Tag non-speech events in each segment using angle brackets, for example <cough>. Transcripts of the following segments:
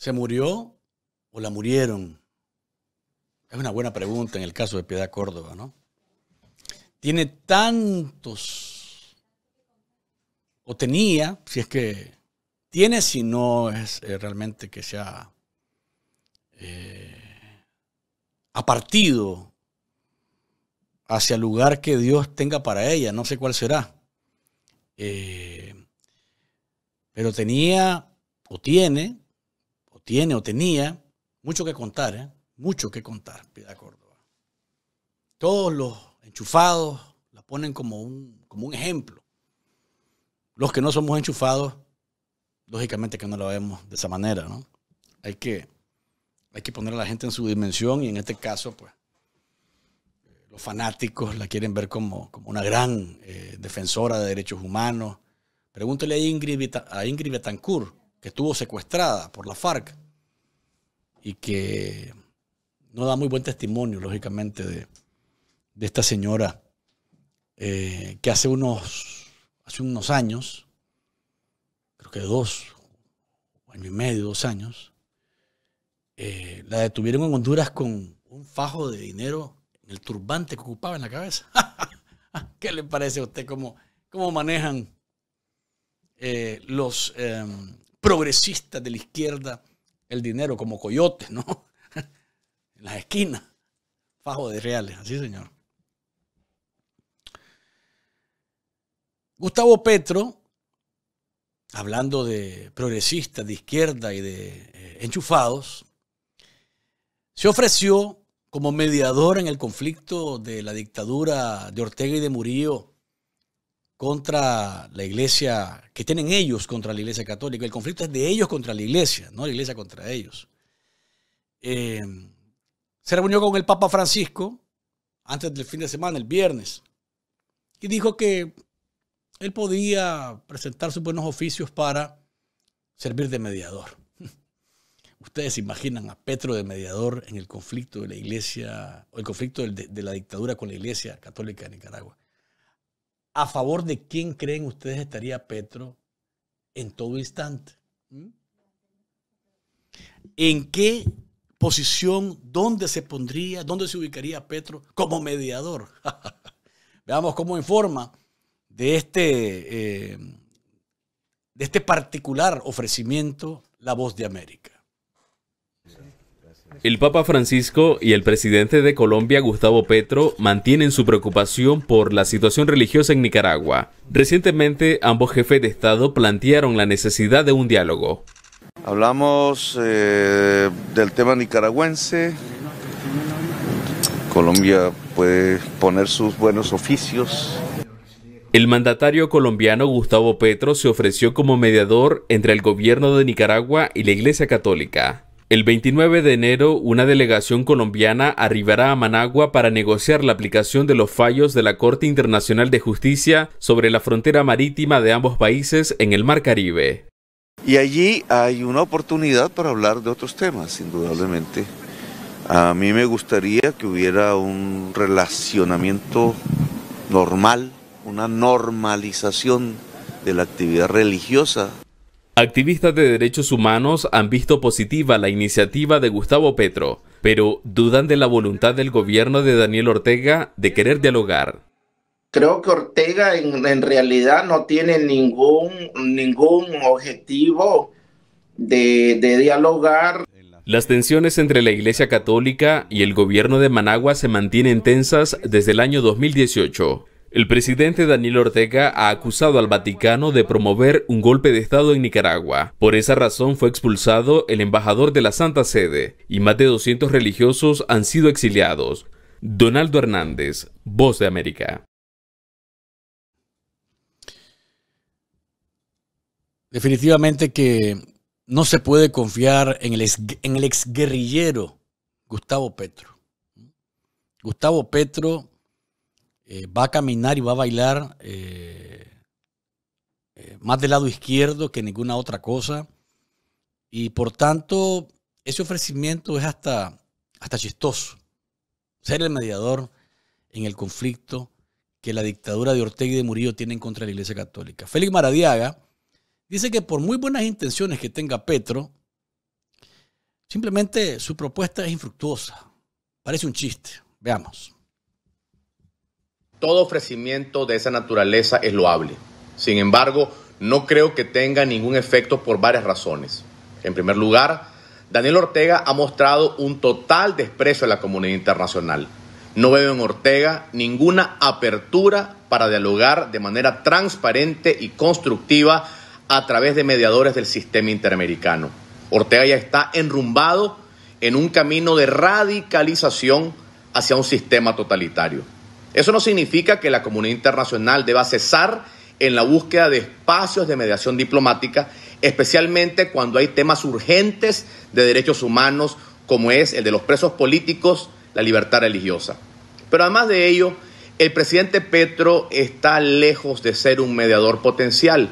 ¿Se murió o la murieron? Es una buena pregunta en el caso de Piedad Córdoba, ¿no? Tiene tantos, o tenía, si es que tiene, si no es eh, realmente que sea eh, ha partido hacia el lugar que Dios tenga para ella, no sé cuál será. Eh, pero tenía o tiene tiene o tenía mucho que contar, ¿eh? mucho que contar, Piedad Córdoba. Todos los enchufados la ponen como un, como un ejemplo. Los que no somos enchufados, lógicamente que no la vemos de esa manera, Hay que, hay que poner a la gente en su dimensión y en este caso, pues, los fanáticos la quieren ver como, una gran eh, defensora de derechos humanos. Pregúntele a Ingrid, a Ingrid Betancourt que estuvo secuestrada por la FARC y que no da muy buen testimonio, lógicamente, de, esta señora eh, que hace unos, hace unos años, creo que dos, año y medio, dos años, eh, la detuvieron en Honduras con un fajo de dinero en el turbante que ocupaba en la cabeza. <laughs> ¿Qué le parece a usted cómo, cómo manejan eh, los, em, progresistas de la izquierda el dinero como coyotes, ¿no? <laughs> en las esquinas. Fajo de reales, así señor. Gustavo Petro, hablando de progresistas de izquierda y de eh, enchufados, se ofreció como mediador en el conflicto de la dictadura de Ortega y de Murillo contra la iglesia, que tienen ellos contra la iglesia católica. El conflicto es de ellos contra la iglesia, no la iglesia contra ellos. Eh, se reunió con el Papa Francisco antes del fin de semana, el viernes, y dijo que él podía presentar sus buenos oficios para servir de mediador. <laughs> Ustedes se imaginan a Petro de mediador en el conflicto de la iglesia, o el conflicto de la dictadura con la iglesia católica de Nicaragua. ¿A favor de quién creen ustedes estaría Petro en todo instante? ¿Mm? ¿En qué posición, dónde se pondría, dónde se ubicaría Petro como mediador? <laughs> Veamos cómo informa de este, eh, de este particular ofrecimiento la voz de América. El Papa Francisco y el presidente de Colombia, Gustavo Petro, mantienen su preocupación por la situación religiosa en Nicaragua. Recientemente, ambos jefes de Estado plantearon la necesidad de un diálogo. Hablamos eh, del tema nicaragüense. Colombia puede poner sus buenos oficios el mandatario colombiano Gustavo Petro se ofreció como mediador entre el gobierno de Nicaragua y la Iglesia Católica. El 29 de enero, una delegación colombiana arribará a Managua para negociar la aplicación de los fallos de la Corte Internacional de Justicia sobre la frontera marítima de ambos países en el Mar Caribe. Y allí hay una oportunidad para hablar de otros temas, indudablemente. A mí me gustaría que hubiera un relacionamiento normal, una normalización de la actividad religiosa Activistas de derechos humanos han visto positiva la iniciativa de Gustavo Petro, pero dudan de la voluntad del gobierno de Daniel Ortega de querer dialogar. Creo que Ortega en, realidad no tiene ningún, ningún objetivo de dialogar. Las tensiones entre la Iglesia Católica y el gobierno de Managua se mantienen tensas desde el año 2018. El presidente Daniel Ortega ha acusado al Vaticano de promover un golpe de Estado en Nicaragua. Por esa razón fue expulsado el embajador de la Santa Sede y más de 200 religiosos han sido exiliados. Donaldo Hernández, Voz de América. Definitivamente que no se puede confiar en el, ex, en el exguerrillero Gustavo Petro. Gustavo Petro eh, va a caminar y va a bailar eh, eh, más del lado izquierdo que ninguna otra cosa. Y por tanto, ese ofrecimiento es hasta, hasta chistoso. Ser el mediador en el conflicto que la dictadura de Ortega y de Murillo tienen contra la Iglesia Católica. Félix Maradiaga dice que por muy buenas intenciones que tenga Petro, simplemente su propuesta es infructuosa. Parece un chiste. Veamos todo ofrecimiento de esa naturaleza es loable. Sin embargo, no creo que tenga ningún efecto por varias razones. En primer lugar, Daniel Ortega ha mostrado un total desprecio a la comunidad internacional. No veo en Ortega ninguna apertura para dialogar de manera transparente y constructiva a través de mediadores del sistema interamericano. Ortega ya está enrumbado en un camino de radicalización hacia un sistema totalitario. Eso no significa que la comunidad internacional deba cesar en la búsqueda de espacios de mediación diplomática, especialmente cuando hay temas urgentes de derechos humanos, como es el de los presos políticos, la libertad religiosa. Pero además de ello, el presidente Petro está lejos de ser un mediador potencial.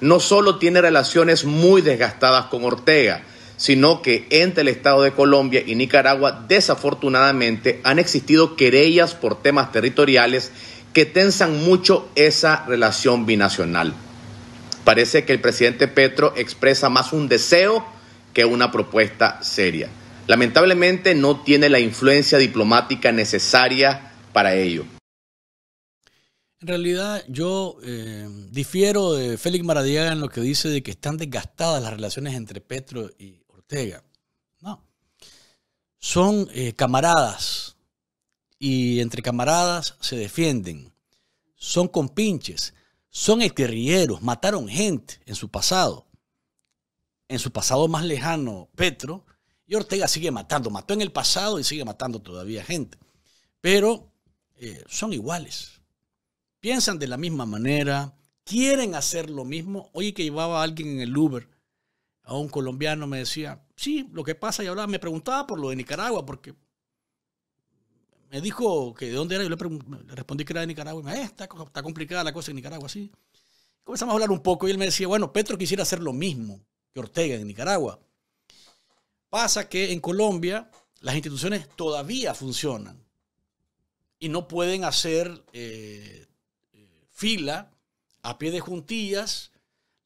No solo tiene relaciones muy desgastadas con Ortega, sino que entre el Estado de Colombia y Nicaragua desafortunadamente han existido querellas por temas territoriales que tensan mucho esa relación binacional. Parece que el presidente Petro expresa más un deseo que una propuesta seria. Lamentablemente no tiene la influencia diplomática necesaria para ello. En realidad yo eh, difiero de Félix Maradiaga en lo que dice de que están desgastadas las relaciones entre Petro y Ortega. No. Son eh, camaradas y entre camaradas se defienden. Son compinches, son guerrilleros, mataron gente en su pasado. En su pasado más lejano, Petro, y Ortega sigue matando. Mató en el pasado y sigue matando todavía gente. Pero eh, son iguales. Piensan de la misma manera, quieren hacer lo mismo. Oye, que llevaba alguien en el Uber a un colombiano me decía, sí, lo que pasa, y ahora me preguntaba por lo de Nicaragua, porque me dijo que de dónde era, yo le, respondí que era de Nicaragua, y me eh, está, complicada la cosa en Nicaragua, sí. Comenzamos a hablar un poco y él me decía, bueno, Petro quisiera hacer lo mismo que Ortega en Nicaragua. Pasa que en Colombia las instituciones todavía funcionan y no pueden hacer eh, eh, fila a pie de juntillas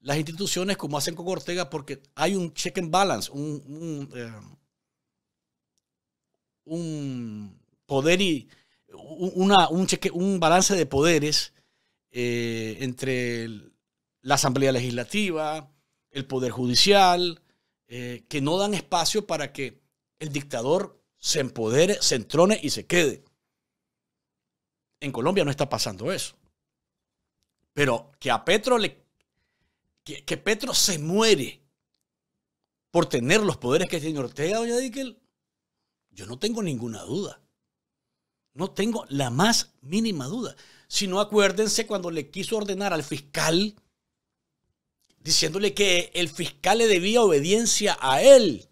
las instituciones, como hacen con Ortega, porque hay un check and balance, un, un, eh, poder y un, cheque, un balance de poderes eh, entre la Asamblea Legislativa, el Poder Judicial, eh, que no dan espacio para que el dictador se empodere, se entrone y se quede. En Colombia no está pasando eso. Pero que a Petro le que, Petro se muere por tener los poderes que tiene Ortega, doña Díquel, yo no tengo ninguna duda. No tengo la más mínima duda. Si no, acuérdense cuando le quiso ordenar al fiscal, diciéndole que el fiscal le debía obediencia a él,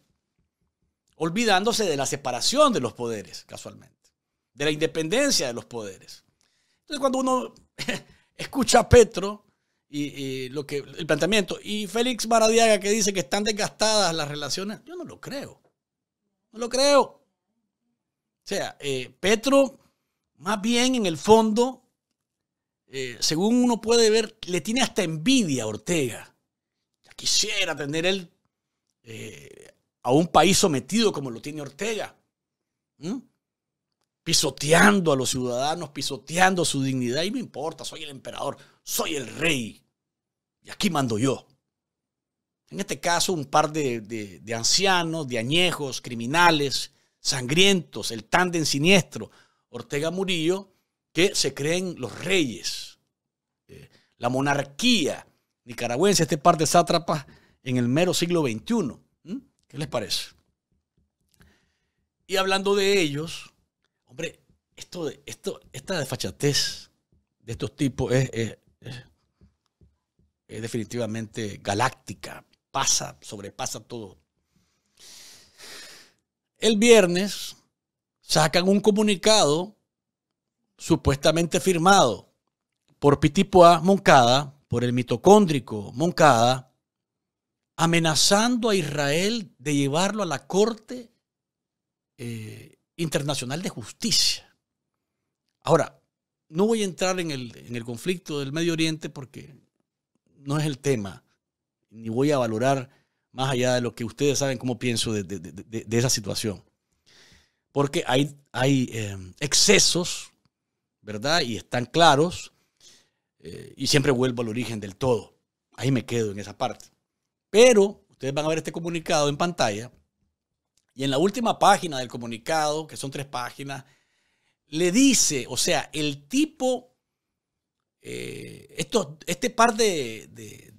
olvidándose de la separación de los poderes, casualmente, de la independencia de los poderes. Entonces, cuando uno <laughs> escucha a Petro, y, lo que, el planteamiento. Y Félix Maradiaga que dice que están desgastadas las relaciones, yo no lo creo. No lo creo. O sea, eh, Petro, más bien en el fondo, eh, según uno puede ver, le tiene hasta envidia a Ortega. quisiera tener él eh, a un país sometido como lo tiene Ortega. ¿Mm? pisoteando a los ciudadanos, pisoteando su dignidad. Y me importa, soy el emperador, soy el rey. Y aquí mando yo. En este caso, un par de, de, ancianos, de añejos, criminales, sangrientos, el tándem siniestro, Ortega Murillo, que se creen los reyes, eh, la monarquía nicaragüense, este par de sátrapas en el mero siglo XXI. ¿Mm? ¿Qué les parece? Y hablando de ellos, esto, esta desfachatez de estos tipos es, definitivamente galáctica, pasa, sobrepasa todo. El viernes sacan un comunicado supuestamente firmado por Pitipoa Moncada, por el mitocóndrico Moncada, amenazando a Israel de llevarlo a la Corte eh, Internacional de Justicia. Ahora, no voy a entrar en el, conflicto del Medio Oriente porque no es el tema, ni voy a valorar más allá de lo que ustedes saben cómo pienso de, esa situación. Porque hay, hay eh, excesos, ¿verdad? Y están claros, eh, y siempre vuelvo al origen del todo. Ahí me quedo en esa parte. Pero ustedes van a ver este comunicado en pantalla, y en la última página del comunicado, que son tres páginas, le dice, o sea, el tipo, eh, este par de, de,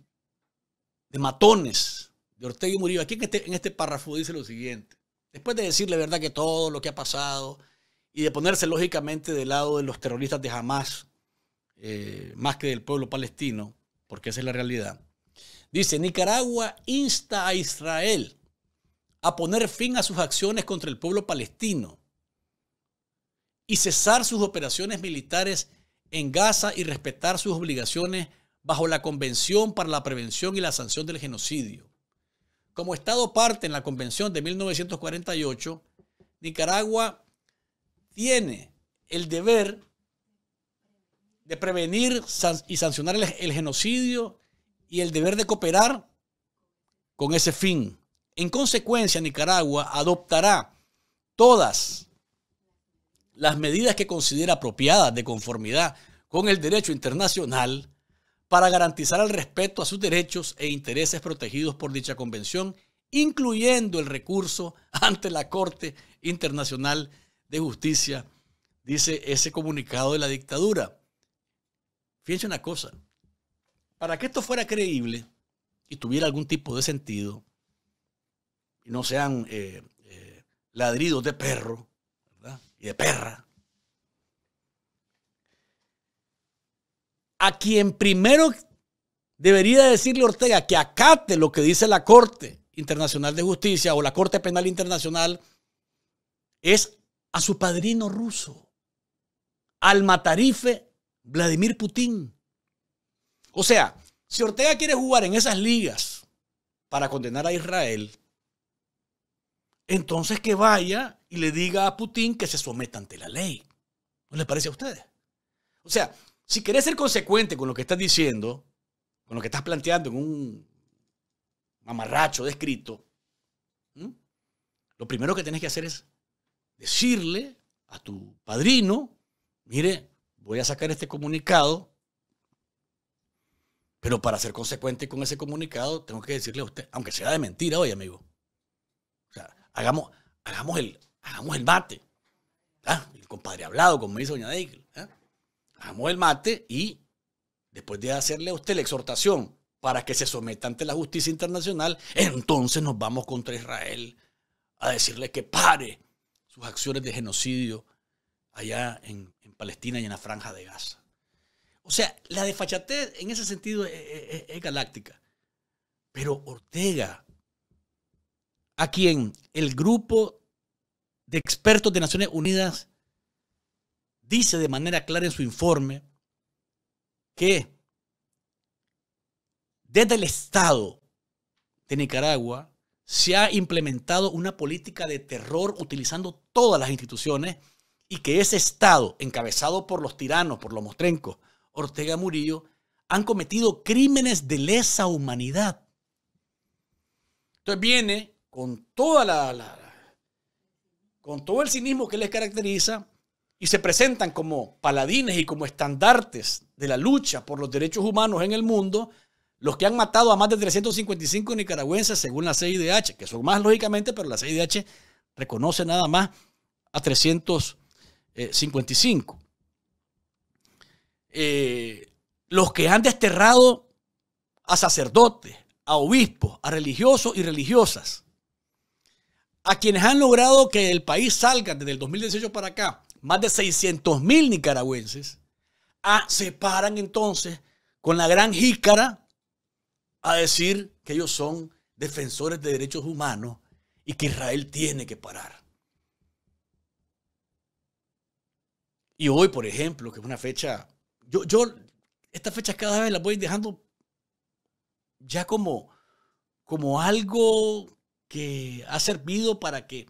matones de Ortega y Murillo, aquí este, en este, párrafo dice lo siguiente, después de decirle verdad que todo lo que ha pasado y de ponerse lógicamente del lado de los terroristas de Hamas, eh, más que del pueblo palestino, porque esa es la realidad, dice, Nicaragua insta a Israel a poner fin a sus acciones contra el pueblo palestino y cesar sus operaciones militares en Gaza y respetar sus obligaciones bajo la Convención para la Prevención y la Sanción del Genocidio. Como Estado parte en la Convención de 1948, Nicaragua tiene el deber de prevenir y sancionar el, genocidio y el deber de cooperar con ese fin. En consecuencia, Nicaragua adoptará todas las medidas que considera apropiadas de conformidad con el derecho internacional para garantizar el respeto a sus derechos e intereses protegidos por dicha convención, incluyendo el recurso <laughs> ante la Corte Internacional de Justicia, dice ese comunicado de la dictadura. Fíjense una cosa, para que esto fuera creíble y tuviera algún tipo de sentido, y no sean eh, eh, ladridos de perro, y de perra. A quien primero debería decirle Ortega que acate lo que dice la Corte Internacional de Justicia o la Corte Penal Internacional es a su padrino ruso, al matarife Vladimir Putin. O sea, si Ortega quiere jugar en esas ligas para condenar a Israel, entonces que vaya y le diga a Putin que se someta ante la ley. ¿No le parece a ustedes? O sea, si querés ser consecuente con lo que estás diciendo, con lo que estás planteando en un mamarracho descrito, lo primero que tienes que hacer es decirle a tu padrino, mire, voy a sacar este comunicado, pero para ser consecuente con ese comunicado tengo que decirle a usted, aunque sea de mentira hoy, amigo, o sea, hagamos, hagamos el, hagamos el mate. ¿Ah? El compadre hablado, como dice doña Deigl. ¿eh? Hagamos el mate y después de hacerle a usted la exhortación para que se someta ante la justicia internacional, entonces nos vamos contra Israel a decirle que pare sus acciones de genocidio allá en, Palestina y en la franja de Gaza. O sea, la desfachatez en ese sentido es galáctica. Pero Ortega, a quien el grupo de expertos de Naciones Unidas dice de manera clara en su informe que desde el Estado de Nicaragua se ha implementado una política de terror utilizando todas las instituciones y que ese Estado, encabezado por los tiranos, por los mostrencos, Ortega Murillo, han cometido crímenes de lesa humanidad. Entonces viene con toda la, la, con todo el cinismo que les caracteriza y se presentan como paladines y como estandartes de la lucha por los derechos humanos en el mundo, los que han matado a más de 355 nicaragüenses según la CIDH, que son más lógicamente, pero la CIDH reconoce nada más a 355. Eh, los que han desterrado a sacerdotes, a obispos, a religiosos y religiosas, a quienes han logrado que el país salga desde el 2018 para acá, más de 600 mil nicaragüenses, a, ah, se paran entonces con la gran jícara a decir que ellos son defensores de derechos humanos y que Israel tiene que parar. Y hoy, por ejemplo, que es una fecha, yo, yo estas fechas cada vez las voy dejando ya como, como algo que ha servido para que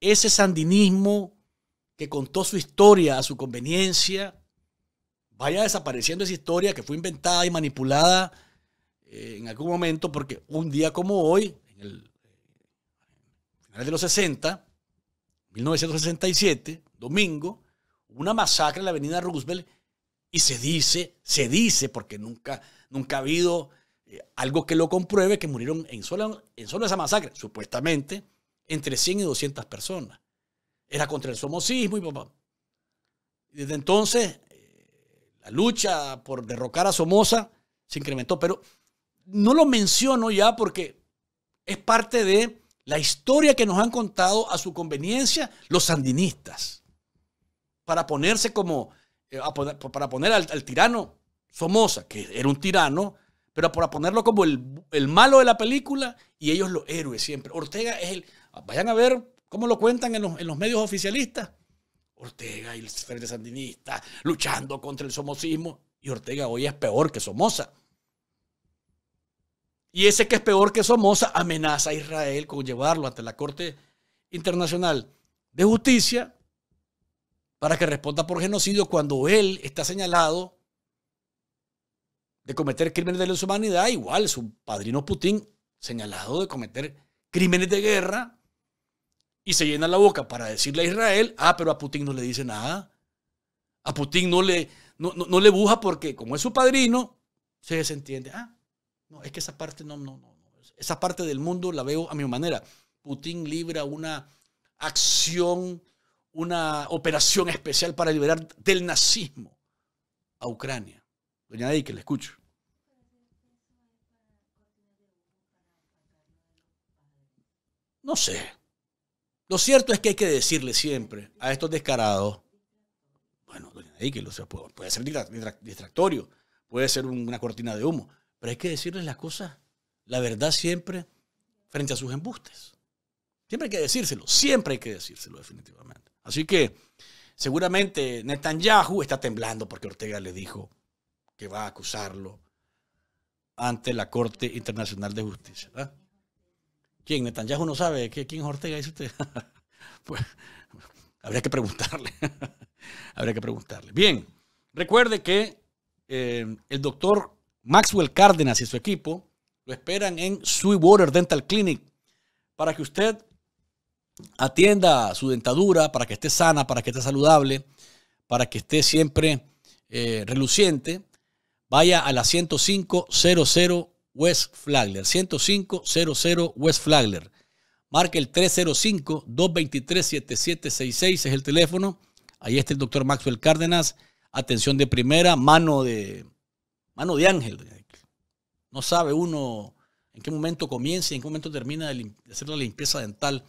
ese sandinismo que contó su historia a su conveniencia vaya desapareciendo esa historia que fue inventada y manipulada eh, en algún momento, porque un día como hoy, en el eh, final de los 60, 1967, domingo, una masacre en la avenida Roosevelt y se dice, se dice, porque nunca, nunca ha habido algo que lo compruebe que murieron en solo, en solo esa masacre, supuestamente, entre 100 y 200 personas. Era contra el somocismo y papá. Desde entonces, eh, la lucha por derrocar a Somoza se incrementó, pero no lo menciono ya porque es parte de la historia que nos han contado a su conveniencia los sandinistas, para ponerse como, eh, para poner al, al tirano Somoza, que era un tirano pero para ponerlo como el, malo de la película y ellos los héroes siempre. Ortega es el... Vayan a ver cómo lo cuentan en los, en los medios oficialistas. Ortega y el Frente Sandinista luchando contra el somocismo. Y Ortega hoy es peor que Somoza. Y ese que es peor que Somoza amenaza a Israel con llevarlo ante la Corte Internacional de Justicia para que responda por genocidio cuando él está señalado de cometer crímenes de lesa humanidad, igual su padrino Putin señalado de cometer crímenes de guerra y se llena la boca para decirle a Israel, ah, pero a Putin no le dice nada, a Putin no le, no, le buja porque como es su padrino, se desentiende, ah, no, es que esa parte no, no, no, esa parte del mundo la veo a mi manera. Putin libra una acción, una operación especial para liberar del nazismo a Ucrania. Doña Dey, que le escucho. No sé. Lo cierto es que hay que decirle siempre a estos descarados, bueno, doña Dey, puede ser distractorio, puede ser una cortina de humo, pero hay que decirles las cosas, la verdad siempre frente a sus embustes. Siempre hay que decírselo, siempre hay que decírselo definitivamente. Así que seguramente Netanyahu está temblando porque Ortega le dijo, que va a acusarlo ante la Corte Internacional de Justicia. ¿Quién? Netanyahu no sabe. ¿Quién es Ortega? Dice usted. <laughs> pues habría que preguntarle. <laughs> habría que preguntarle. Bien, recuerde que eh, el doctor Maxwell Cárdenas y su equipo lo esperan en Sweetwater Dental Clinic para que usted atienda su dentadura, para que esté sana, para que esté saludable, para que esté siempre eh, reluciente vaya a la 10500 West Flagler. 10500 West Flagler. Marque el 305-223-7766 es el teléfono. Ahí está el doctor Maxwell Cárdenas. Atención de primera, mano de, mano de ángel. No sabe uno en qué momento comienza y en qué momento termina de, de hacer la limpieza dental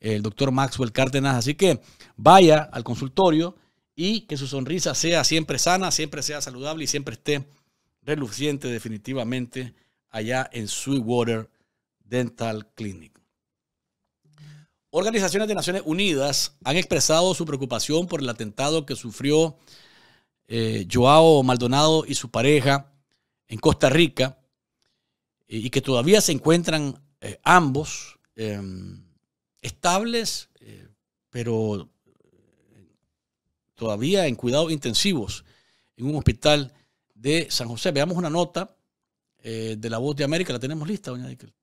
el doctor Maxwell Cárdenas. Así que vaya al consultorio y que su sonrisa sea siempre sana, siempre sea saludable y siempre esté reluciente definitivamente allá en Sweetwater Dental Clinic. Organizaciones de Naciones Unidas han expresado su preocupación por el atentado que sufrió eh, Joao Maldonado y su pareja en Costa Rica eh, y, que todavía se encuentran eh, ambos estables, pero todavía en cuidados intensivos en un hospital de San José. Veamos una nota eh, de la voz de América, la tenemos lista, doña Dickel.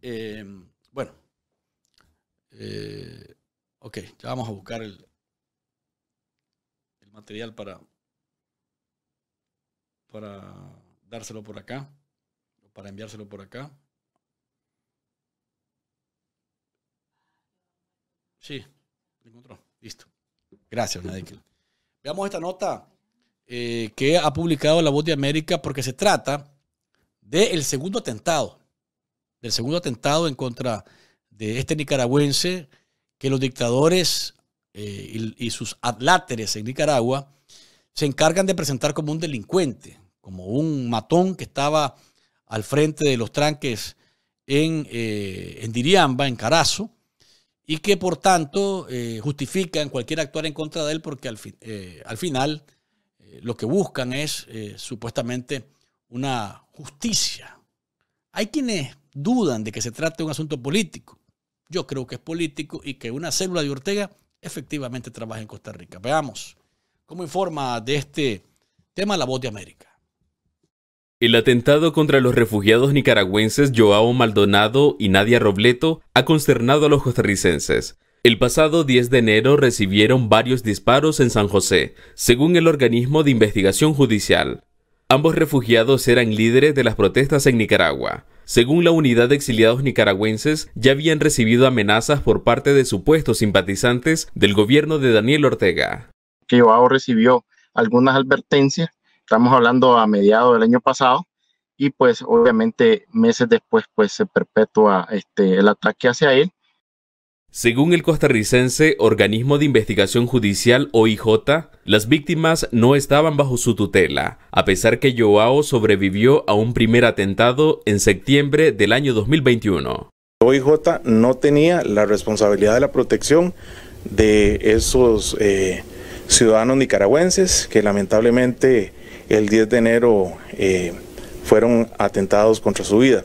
Eh, bueno, eh, ok, ya vamos a buscar el, material para, para dárselo por acá, para enviárselo por acá. Sí, lo encontró. Listo. Gracias, Nadek. Veamos esta nota eh, que ha publicado La Voz de América porque se trata del segundo atentado, del segundo atentado en contra de este nicaragüense que los dictadores eh, y, sus adláteres en Nicaragua se encargan de presentar como un delincuente, como un matón que estaba al frente de los tranques en, eh, en Diriamba, en Carazo, y que por tanto eh, justifican cualquier actuar en contra de él porque al, fin, eh, al final eh, lo que buscan es supuestamente una justicia. Hay quienes dudan de que se trate de un asunto político. Yo creo que es político y que una célula de Ortega efectivamente trabaja en Costa Rica. Veamos cómo informa de este tema la voz de América. El atentado contra los refugiados nicaragüenses Joao Maldonado y Nadia Robleto ha consternado a los costarricenses. El pasado 10 de enero recibieron varios disparos en San José, según el organismo de investigación judicial. Ambos refugiados eran líderes de las protestas en Nicaragua. Según la unidad de exiliados nicaragüenses, ya habían recibido amenazas por parte de supuestos simpatizantes del gobierno de Daniel Ortega. Joao recibió algunas advertencias Estamos hablando a mediados del año pasado y pues obviamente meses después pues se perpetúa este, el ataque hacia él. Según el costarricense Organismo de Investigación Judicial OIJ, las víctimas no estaban bajo su tutela, a pesar que Joao sobrevivió a un primer atentado en septiembre del año 2021. OIJ no tenía la responsabilidad de la protección de esos eh, ciudadanos nicaragüenses que lamentablemente el 10 de enero eh, fueron atentados contra su vida.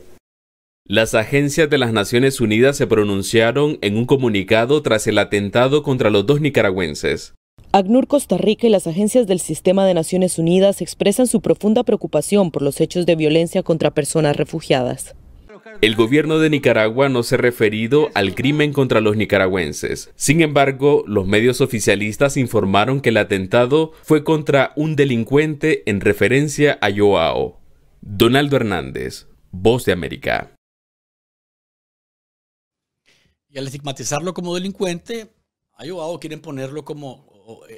Las agencias de las Naciones Unidas se pronunciaron en un comunicado tras el atentado contra los dos nicaragüenses. ACNUR Costa Rica y las agencias del Sistema de Naciones Unidas expresan su profunda preocupación por los hechos de violencia contra personas refugiadas. El gobierno de Nicaragua no se ha referido al crimen contra los nicaragüenses. Sin embargo, los medios oficialistas informaron que el atentado fue contra un delincuente en referencia a Joao. Donaldo Hernández, Voz de América. Y al estigmatizarlo como delincuente, a Joao quieren ponerlo como,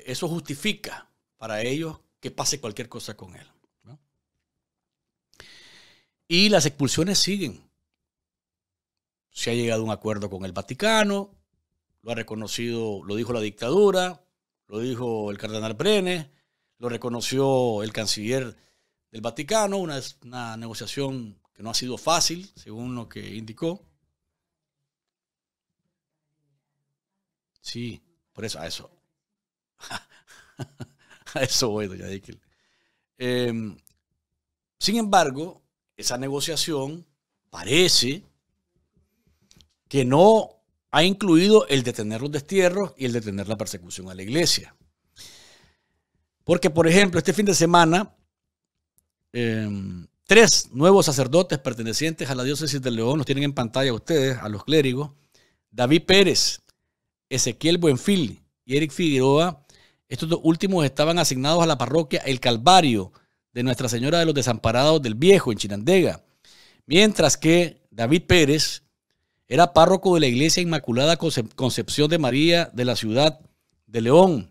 eso justifica para ellos que pase cualquier cosa con él. Y las expulsiones siguen se ha llegado a un acuerdo con el Vaticano, lo ha reconocido, lo dijo la dictadura, lo dijo el cardenal Brenes, lo reconoció el canciller del Vaticano, una, negociación que no ha sido fácil, según lo que indicó. Sí, por eso, a eso. <laughs> a eso voy, doña Dickel. Em, sin embargo, esa negociación parece que no ha incluido el detener los destierros y el detener la persecución a la iglesia. Porque, por ejemplo, este fin de semana, em, tres nuevos sacerdotes pertenecientes a la diócesis de León, los tienen en pantalla ustedes, a los clérigos, David Pérez, Ezequiel Buenfil y Eric Figueroa, estos dos últimos estaban asignados a la parroquia El Calvario de Nuestra Señora de los Desamparados del Viejo, en Chinandega, mientras que David Pérez era párroco de la Iglesia Inmaculada Concepción de María de la ciudad de León.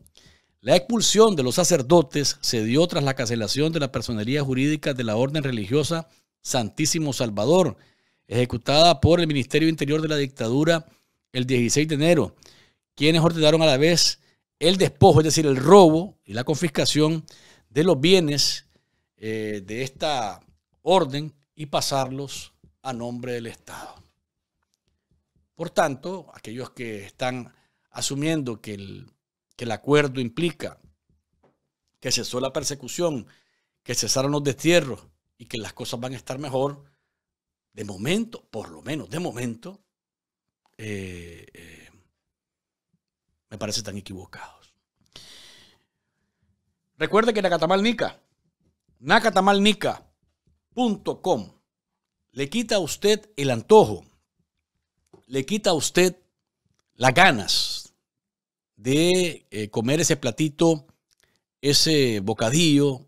La expulsión de los sacerdotes se dio tras la cancelación de la personería jurídica de la orden religiosa Santísimo Salvador, ejecutada por el Ministerio Interior de la dictadura el 16 de enero, quienes ordenaron a la vez el despojo, es decir, el robo y la confiscación de los bienes eh, de esta orden y pasarlos a nombre del Estado. Por tanto, aquellos que están asumiendo que el, acuerdo implica que cesó la persecución, que cesaron los destierros y que las cosas van a estar mejor, de momento, por lo menos de momento, eh, eh, me parece tan equivocados. Recuerde que Nacatamalnica, nacatamalnica.com, le quita a usted el antojo le quita a usted las ganas de eh, comer ese platito, ese bocadillo,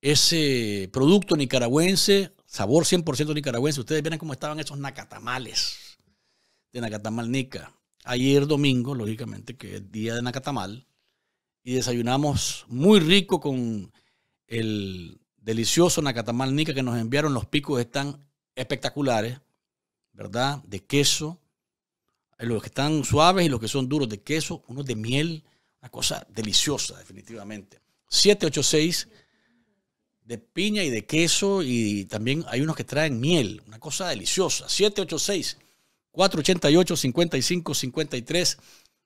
ese producto nicaragüense, sabor 100% nicaragüense. Ustedes vieron cómo estaban esos nacatamales de Nacatamal Nica. Ayer domingo, lógicamente, que es día de Nacatamal, y desayunamos muy rico con el delicioso Nacatamal Nica que nos enviaron. Los picos están espectaculares. ¿verdad? De queso. Eh, los que están suaves y los que son duros de queso, unos de miel, una cosa deliciosa, definitivamente. 786 de piña y de queso y también hay unos que traen miel, una cosa deliciosa. 786 488 5553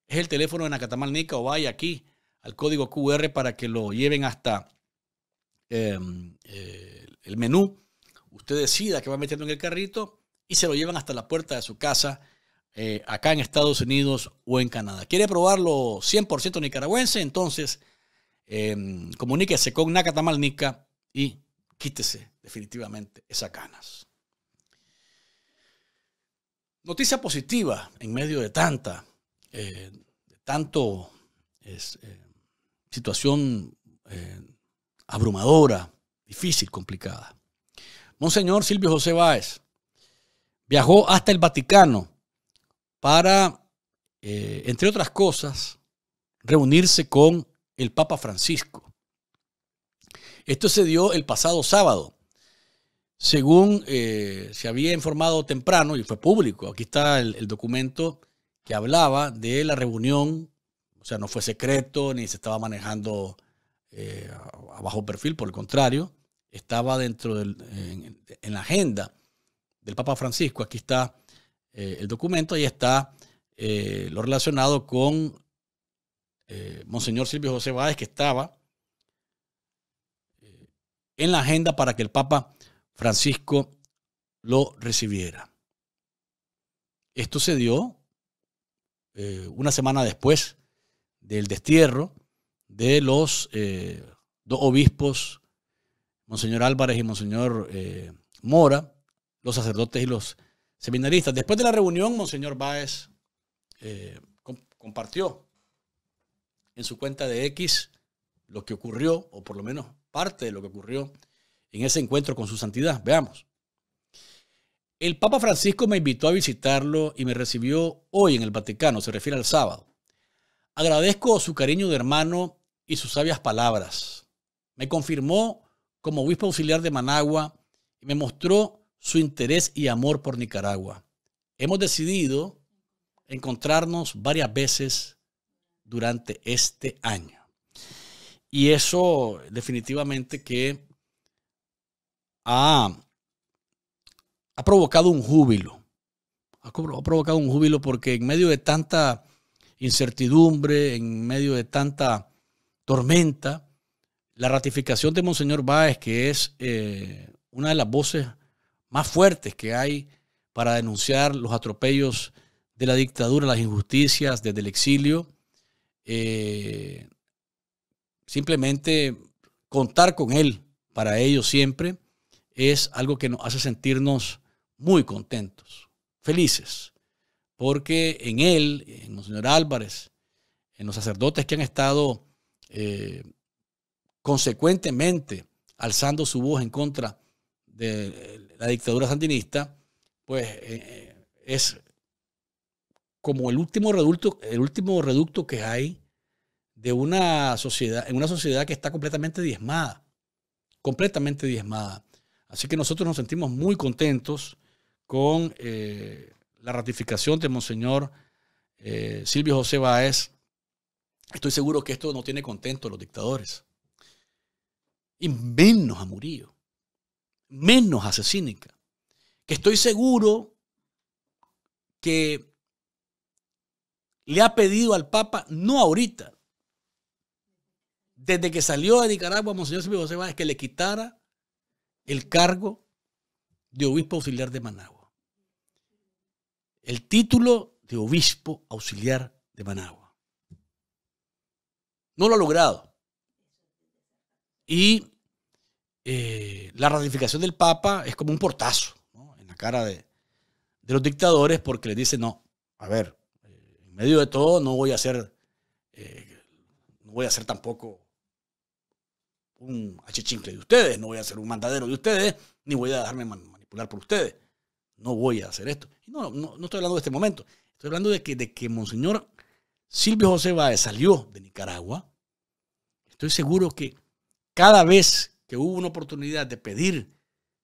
es el teléfono de Nacatamalnica o vaya aquí al código QR para que lo lleven hasta em, eh, el menú. Usted decida que va metiendo en el carrito y se lo llevan hasta la puerta de su casa eh, acá en Estados Unidos o en Canadá. ¿Quiere probarlo 100% nicaragüense? Entonces, em, comuníquese con Nakatamalnica y quítese definitivamente esas canas. Noticia positiva en medio de tanta, eh, de tanto eh, situación abrumadora, difícil, complicada. Monseñor Silvio José Báez, viajó hasta el Vaticano para, eh, entre otras cosas, reunirse con el Papa Francisco. Esto se dio el pasado sábado. Según eh, se había informado temprano, y fue público, aquí está el, documento que hablaba de la reunión, o sea, no fue secreto ni se estaba manejando eh, a bajo perfil, por el contrario, estaba dentro de en la agenda del Papa Francisco. Aquí está eh, el documento ahí está eh, lo relacionado con eh, Monseñor Silvio José Báez, que estaba en la agenda para que el Papa Francisco lo recibiera. Esto se dio una semana después del destierro de los dos obispos, Monseñor Álvarez y Monseñor Mora, los sacerdotes y los seminaristas. Después de la reunión, Monseñor Báez eh, compartió en su cuenta de X lo que ocurrió, o por lo menos parte de lo que ocurrió en ese encuentro con su santidad. Veamos. El Papa Francisco me invitó a visitarlo y me recibió hoy en el Vaticano, se refiere al sábado. Agradezco su cariño de hermano y sus sabias palabras. Me confirmó como obispo auxiliar de Managua y me mostró su interés y amor por Nicaragua. Hemos decidido encontrarnos varias veces durante este año. Y eso definitivamente que ha, ha provocado un júbilo. Ha, provocado un júbilo porque en medio de tanta incertidumbre, en medio de tanta tormenta, la ratificación de Monseñor Báez, que es eh, una de las voces más fuertes que hay para denunciar los atropellos de la dictadura, las injusticias desde el exilio. Eh, simplemente contar con él para ellos siempre es algo que nos hace sentirnos muy contentos, felices, porque en él, en el señor Álvarez, en los sacerdotes que han estado eh, consecuentemente alzando su voz en contra de la dictadura sandinista pues eh, eh, es como el último reducto, el último reducto que hay de una sociedad, en una sociedad que está completamente diezmada, completamente diezmada. Así que nosotros nos sentimos muy contentos con eh, la ratificación de Monseñor Silvio José Báez. Estoy seguro que esto no tiene contento a los dictadores. Y menos a Murillo menos asesínica. Que estoy seguro que le ha pedido al Papa, no ahorita, desde que salió de Nicaragua, Monseñor Silvio José Báez, que le quitara el cargo de obispo auxiliar de Managua. El título de obispo auxiliar de Managua. No lo ha logrado. Y eh, la ratificación del Papa es como un portazo en la cara de, los dictadores porque les dice, no, a ver, eh, en medio de todo no voy a ser, eh, no voy a tampoco un achichincle de ustedes, no voy a ser un mandadero de ustedes, ni voy a dejarme manipular por ustedes. No voy a hacer esto. Y no, no, estoy hablando de este momento. Estoy hablando de que, de que Monseñor Silvio José Báez salió de Nicaragua. Estoy seguro que cada vez que hubo una oportunidad de pedir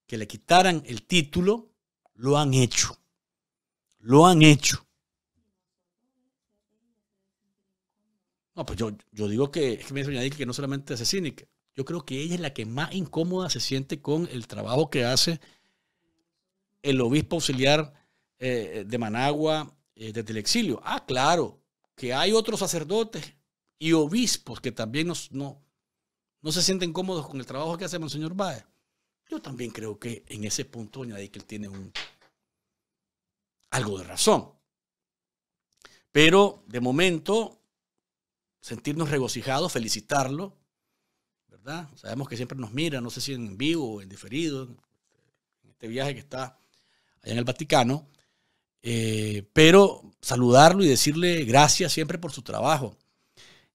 que le quitaran el título, lo han hecho. Lo han hecho. No, pues yo, digo que, es que me dice que no solamente es cínica. Yo creo que ella es la que más incómoda se siente con el trabajo que hace el obispo auxiliar eh, de Managua eh, desde el exilio. Ah, claro, que hay otros sacerdotes y obispos que también nos, no, no se sienten cómodos con el trabajo que hace Monseñor Báez. Yo también creo que en ese punto doña él tiene un, algo de razón. Pero de momento, sentirnos regocijados, felicitarlo, ¿verdad? Sabemos que siempre nos mira, no sé si en vivo o en diferido, en este viaje que está allá en el Vaticano, eh, pero saludarlo y decirle gracias siempre por su trabajo.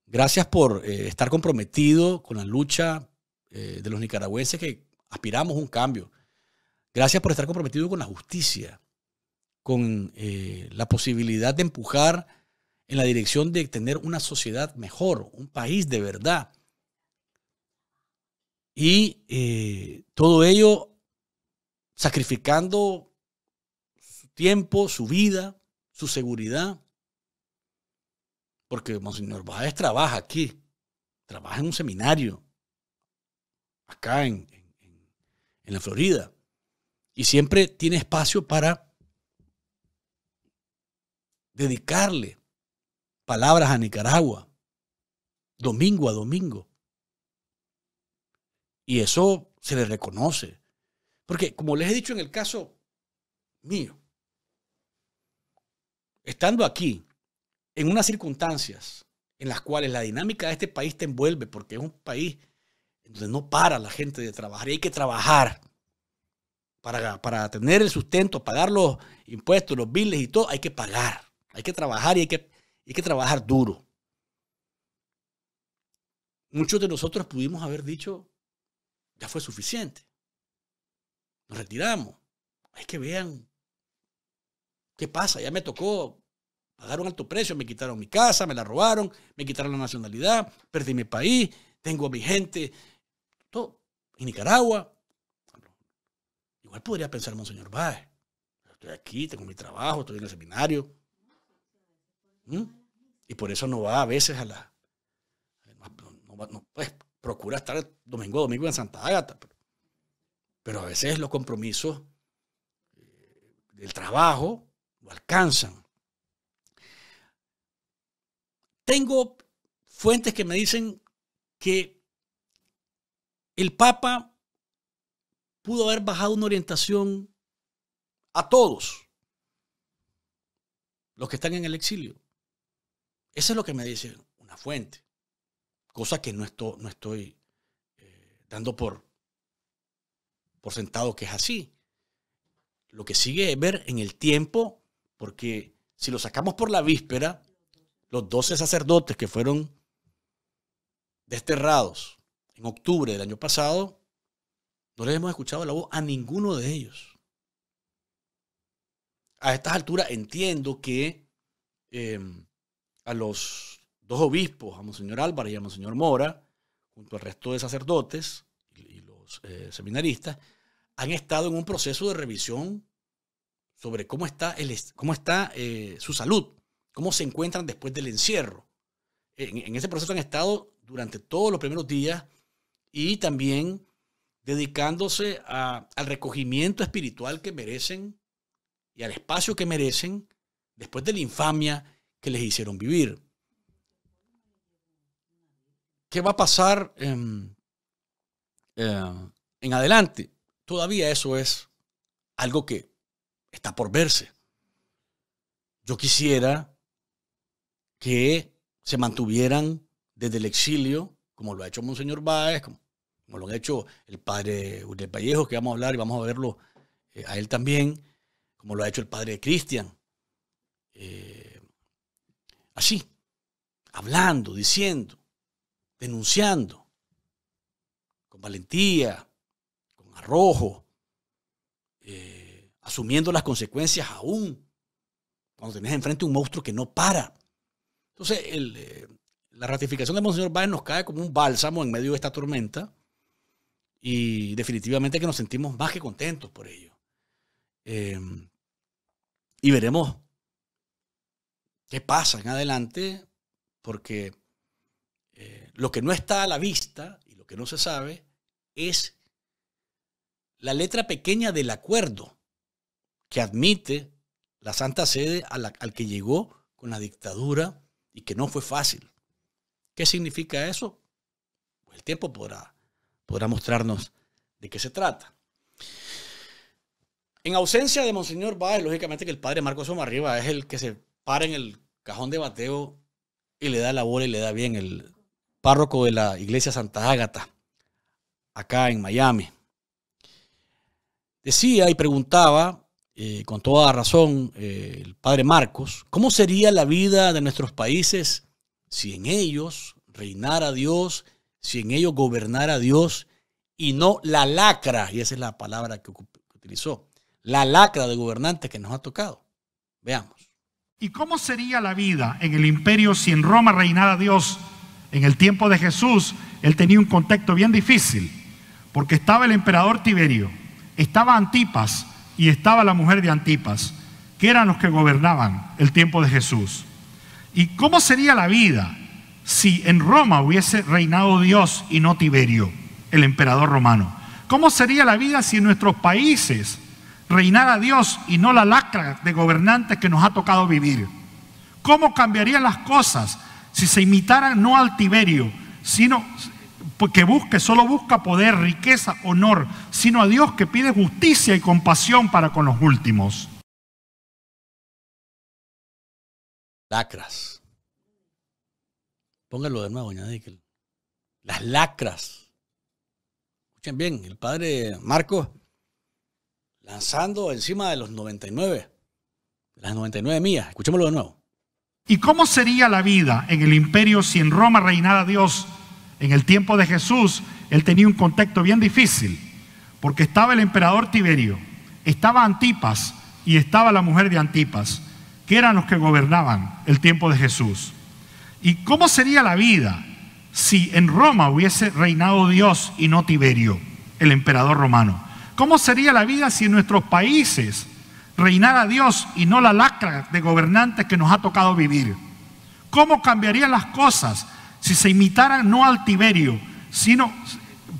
Gracias por eh, estar comprometido con la lucha eh, de los nicaragüenses que aspiramos un cambio. Gracias por estar comprometido con la justicia, con eh, la posibilidad de empujar en la dirección de tener una sociedad mejor, un país de verdad. Y todo ello sacrificando su tiempo, su vida, su seguridad, porque Monseñor Báez trabaja aquí, trabaja en un seminario, acá en, en la Florida. Y siempre tiene espacio para dedicarle palabras a Nicaragua, domingo a domingo. Y eso se le reconoce. Porque, como les he dicho en el caso mío, estando aquí, en unas circunstancias en las cuales la dinámica de este país te envuelve, porque es un país donde no para la gente de trabajar y hay que trabajar para, para tener el sustento, pagar los impuestos, los biles y todo, hay que pagar, hay que trabajar y hay que, hay que trabajar duro. Muchos de nosotros pudimos haber dicho, ya fue suficiente, nos retiramos, hay que vean qué pasa, ya me tocó Pagaron alto precio, me quitaron mi casa, me la robaron, me quitaron la nacionalidad, perdí mi país, tengo a mi gente, todo. En Nicaragua, igual podría pensar Monseñor Báez. Estoy aquí, tengo mi trabajo, estoy en el seminario. ¿Mm? Y por eso no va a veces a la... pues, procura estar domingo domingo en Santa Ágata, pero, pero a veces los compromisos eh, del trabajo lo alcanzan. Tengo fuentes que me dicen que el Papa pudo haber bajado una orientación a todos los que están en el exilio. Eso es lo que me dice una fuente, cosa que no estoy, no estoy eh, dando por, por sentado que es así. Lo que sigue es ver en el tiempo, porque si lo sacamos por la víspera, los doce sacerdotes que fueron desterrados en octubre del año pasado, no les hemos escuchado la voz a ninguno de ellos. A estas alturas entiendo que em, a los dos obispos, a Monseñor Álvarez y a Monseñor Mora, junto al resto de sacerdotes y, los eh, seminaristas, han estado en un proceso de revisión sobre cómo está, el, cómo está eh, su salud cómo se encuentran después del encierro. En, ese proceso han estado durante todos los primeros días y también dedicándose al recogimiento espiritual que merecen y al espacio que merecen después de la infamia que les hicieron vivir. ¿Qué va a pasar em, em, en adelante? Todavía eso es algo que está por verse. Yo quisiera que se mantuvieran desde el exilio, como lo ha hecho Monseñor Báez, como, como lo ha hecho el padre Uriel Vallejo, que vamos a hablar y vamos a verlo eh, a él también, como lo ha hecho el padre Cristian. Eh, así, hablando, diciendo, denunciando, con valentía, con arrojo, eh, asumiendo las consecuencias aún cuando tenés enfrente un monstruo que no para. Entonces, eh, la ratificación de Monseñor Báez nos cae como un bálsamo en medio de esta tormenta y definitivamente que nos sentimos más que contentos por ello. Em, y veremos qué pasa en adelante, porque eh, lo que no está a la vista y lo que no se sabe es la letra pequeña del acuerdo que admite la Santa Sede al que llegó con la dictadura y que no fue fácil. ¿Qué significa eso? Pues el tiempo podrá, podrá mostrarnos de qué se trata. En ausencia de Monseñor Báez, lógicamente que el padre Marcos Omarriba es el que se para en el cajón de bateo y le da la bola y le da bien el párroco de la iglesia Santa Ágata, acá en Miami. Decía y preguntaba eh, con toda razón eh, el padre Marcos, ¿cómo sería la vida de nuestros países si en ellos reinara Dios, si en ellos gobernara Dios y no la lacra, y esa es la palabra que utilizó, la lacra de gobernante que nos ha tocado? Veamos. ¿Y cómo sería la vida en el imperio si en Roma reinara Dios? En el tiempo de Jesús, él tenía un contexto bien difícil, porque estaba el emperador Tiberio, estaba Antipas, y estaba la mujer de Antipas, que eran los que gobernaban el tiempo de Jesús. ¿Y cómo sería la vida si en Roma hubiese reinado Dios y no Tiberio, el emperador romano? ¿Cómo sería la vida si en nuestros países reinara Dios y no la lacra de gobernantes que nos ha tocado vivir? ¿Cómo cambiarían las cosas si se imitaran no al Tiberio, sino que busque, solo busca poder, riqueza, honor, sino a Dios que pide justicia y compasión para con los últimos. Lacras. Póngalo de nuevo, añadí Las lacras. Escuchen bien, el padre Marcos lanzando encima de los 99, de las 99 mías, Escuchémoslo de nuevo. ¿Y cómo sería la vida en el imperio si en Roma reinara Dios? En el tiempo de Jesús, él tenía un contexto bien difícil, porque estaba el emperador Tiberio, estaba Antipas y estaba la mujer de Antipas, que eran los que gobernaban el tiempo de Jesús. ¿Y cómo sería la vida si en Roma hubiese reinado Dios y no Tiberio, el emperador romano? ¿Cómo sería la vida si en nuestros países reinara Dios y no la lacra de gobernantes que nos ha tocado vivir? ¿Cómo cambiarían las cosas si se imitara no al Tiberio, sino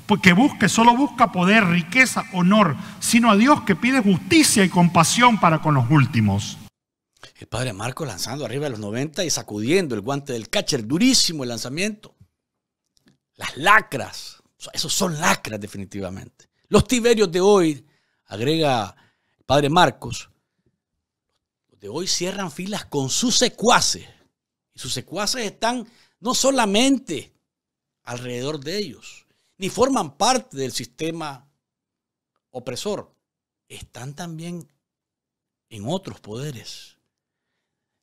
pues, que busque, solo busca poder, riqueza, honor, sino a Dios que pide justicia y compasión para con los últimos. El padre Marco lanzando arriba de los 90 y sacudiendo el guante del catcher, durísimo el lanzamiento. Las lacras, esos son lacras definitivamente. Los Tiberios de hoy, agrega el padre Marcos, de hoy cierran filas con sus secuaces. Y sus secuaces están no solamente alrededor de ellos, ni forman parte del sistema opresor, están también en otros poderes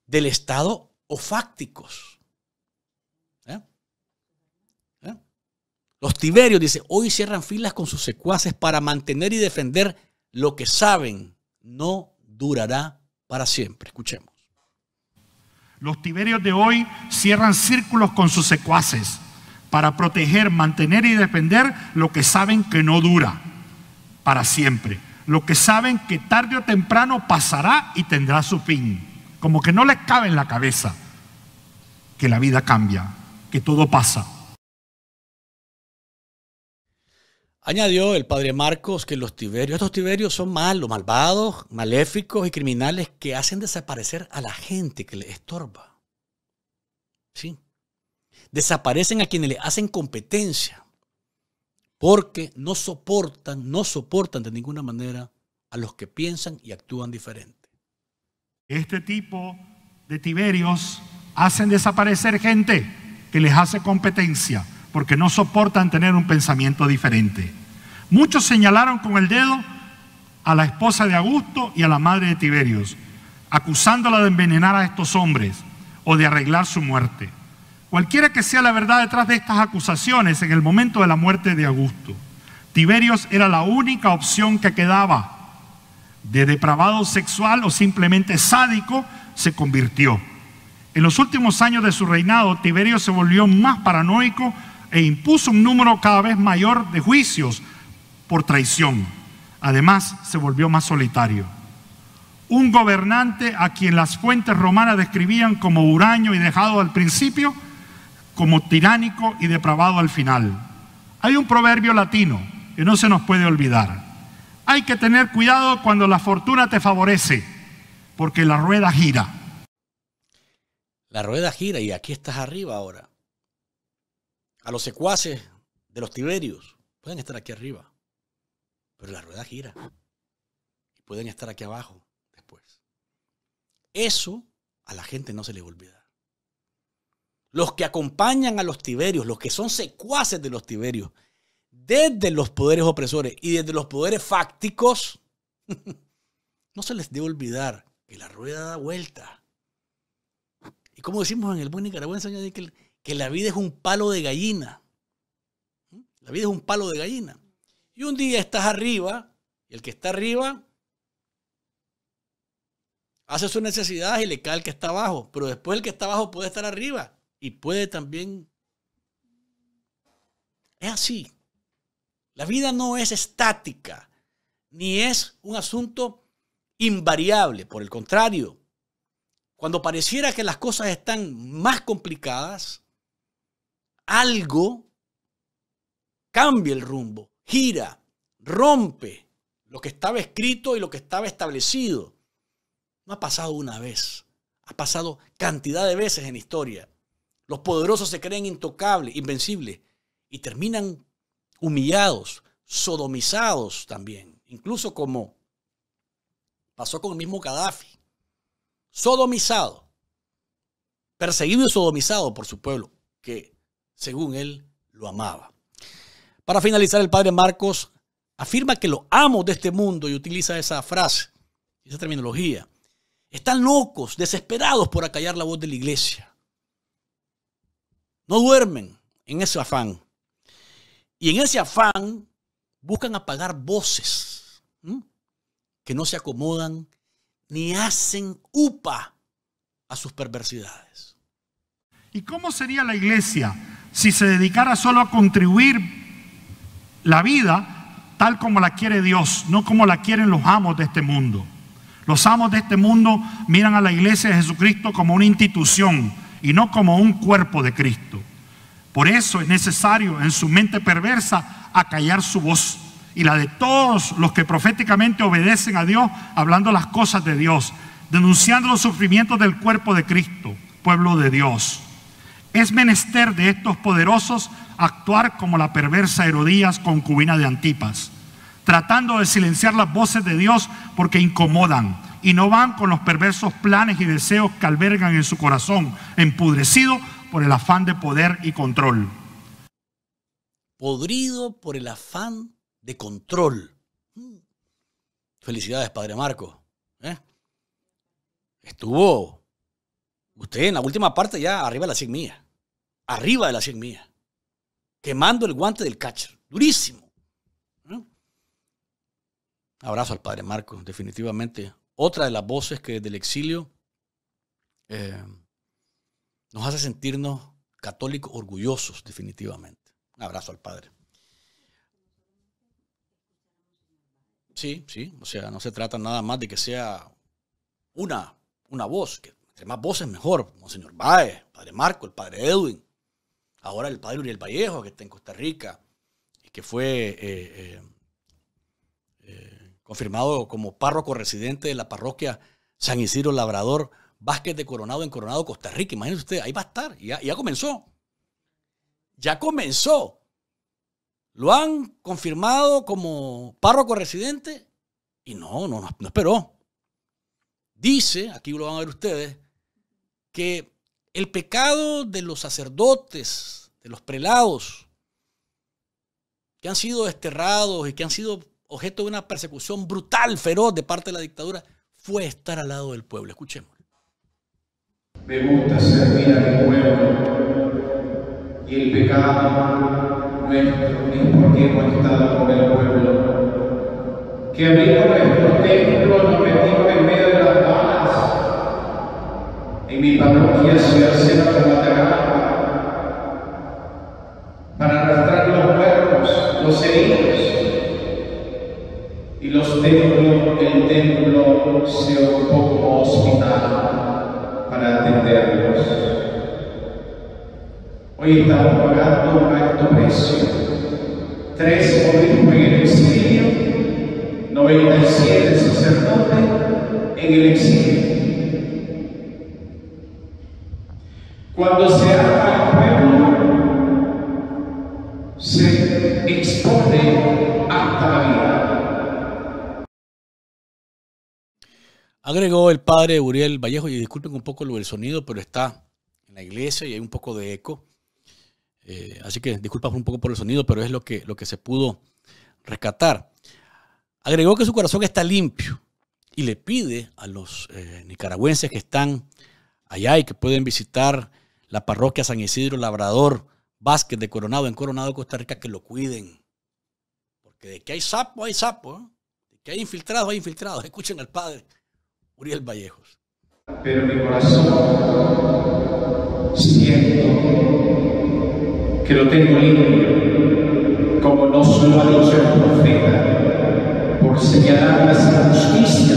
del Estado o fácticos. ¿Eh? ¿Eh? Los Tiberios, dice, hoy cierran filas con sus secuaces para mantener y defender lo que saben no durará para siempre. Escuchemos. Los tiberios de hoy cierran círculos con sus secuaces para proteger, mantener y defender lo que saben que no dura para siempre. Lo que saben que tarde o temprano pasará y tendrá su fin. Como que no les cabe en la cabeza que la vida cambia, que todo pasa Añadió el padre Marcos que los tiberios, estos tiberios son malos, malvados, maléficos y criminales que hacen desaparecer a la gente que les estorba. ¿Sí? Desaparecen a quienes le hacen competencia porque no soportan, no soportan de ninguna manera a los que piensan y actúan diferente. Este tipo de tiberios hacen desaparecer gente que les hace competencia porque no soportan tener un pensamiento diferente. Muchos señalaron con el dedo a la esposa de Augusto y a la madre de Tiberios, acusándola de envenenar a estos hombres o de arreglar su muerte. Cualquiera que sea la verdad detrás de estas acusaciones en el momento de la muerte de Augusto, Tiberios era la única opción que quedaba. De depravado sexual o simplemente sádico, se convirtió. En los últimos años de su reinado, Tiberio se volvió más paranoico e impuso un número cada vez mayor de juicios por traición. Además, se volvió más solitario. Un gobernante a quien las fuentes romanas describían como huraño y dejado al principio, como tiránico y depravado al final. Hay un proverbio latino que no se nos puede olvidar. Hay que tener cuidado cuando la fortuna te favorece, porque la rueda gira. La rueda gira y aquí estás arriba ahora a los secuaces de los Tiberios. Pueden estar aquí arriba, pero la rueda gira. Y pueden estar aquí abajo después. Eso a la gente no se le olvida. Los que acompañan a los Tiberios, los que son secuaces de los Tiberios, desde los poderes opresores y desde los poderes fácticos, <laughs> no se les debe olvidar que la rueda da vuelta. Y como decimos en el buen nicaragüense, que que la vida es un palo de gallina. La vida es un palo de gallina. Y un día estás arriba, y el que está arriba hace sus necesidades y le cae el que está abajo. Pero después el que está abajo puede estar arriba y puede también. Es así. La vida no es estática, ni es un asunto invariable. Por el contrario, cuando pareciera que las cosas están más complicadas, algo cambia el rumbo, gira, rompe lo que estaba escrito y lo que estaba establecido. No ha pasado una vez, ha pasado cantidad de veces en historia. Los poderosos se creen intocables, invencibles, y terminan humillados, sodomizados también, incluso como pasó con el mismo Gaddafi, sodomizado, perseguido y sodomizado por su pueblo, que según él, lo amaba. Para finalizar, el padre Marcos afirma que lo amo de este mundo y utiliza esa frase, esa terminología. Están locos, desesperados por acallar la voz de la iglesia. No duermen en ese afán. Y en ese afán buscan apagar voces que no se acomodan ni hacen upa a sus perversidades. ¿Y cómo sería la iglesia? si se dedicara solo a contribuir la vida tal como la quiere Dios, no como la quieren los amos de este mundo. Los amos de este mundo miran a la iglesia de Jesucristo como una institución y no como un cuerpo de Cristo. Por eso es necesario en su mente perversa acallar su voz y la de todos los que proféticamente obedecen a Dios hablando las cosas de Dios, denunciando los sufrimientos del cuerpo de Cristo, pueblo de Dios. Es menester de estos poderosos actuar como la perversa Herodías, concubina de Antipas, tratando de silenciar las voces de Dios porque incomodan y no van con los perversos planes y deseos que albergan en su corazón, empudrecido por el afán de poder y control. Podrido por el afán de control. Mm. Felicidades, Padre Marco. ¿eh? Estuvo usted en la última parte ya arriba de la arriba de la cien millas, quemando el guante del catcher, durísimo. Un Abrazo al padre Marco, definitivamente. Otra de las voces que desde el exilio eh, nos hace sentirnos católicos orgullosos, definitivamente. Un abrazo al padre. Sí, sí, o sea, no se trata nada más de que sea una, una voz, que entre más voces mejor, Monseñor Baez, Padre Marco, el Padre Edwin, Ahora el padre Uriel Vallejo, que está en Costa Rica, y que fue eh, eh, eh, confirmado como párroco residente de la parroquia San Isidro Labrador Vázquez de Coronado en Coronado, Costa Rica. Imagínense usted, ahí va a estar, ya, ya comenzó. Ya comenzó. Lo han confirmado como párroco residente y no, no, no, no esperó. Dice, aquí lo van a ver ustedes, que el pecado de los sacerdotes, de los prelados, que han sido desterrados y que han sido objeto de una persecución brutal, feroz de parte de la dictadura, fue estar al lado del pueblo. Escuchemos. Me gusta servir a mi pueblo y el pecado nuestro es porque hemos estado con el pueblo. Que abrimos templo no nos metimos en medio de las manos en mi parroquia Ciudad Sierra de Guatemala para arrastrar los muertos, los heridos y los templos, el templo se poco hospital para atenderlos. Hoy estamos pagando un alto precio. Tres obispos en el exilio, 97 sacerdotes en el exilio. Cuando se arma el pueblo, se expone hasta la vida. Agregó el padre Uriel Vallejo, y disculpen un poco el sonido, pero está en la iglesia y hay un poco de eco. Eh, así que disculpas un poco por el sonido, pero es lo que, lo que se pudo rescatar. Agregó que su corazón está limpio y le pide a los eh, nicaragüenses que están allá y que pueden visitar la parroquia San Isidro Labrador Vázquez de Coronado, en Coronado, Costa Rica, que lo cuiden. Porque de que hay sapo, hay sapo. ¿eh? De que hay infiltrados, hay infiltrados. <laughs> Escuchen al padre Uriel Vallejos. Pero mi corazón siento que lo tengo limpio, como no solo dicho el profeta, por señalar las justicia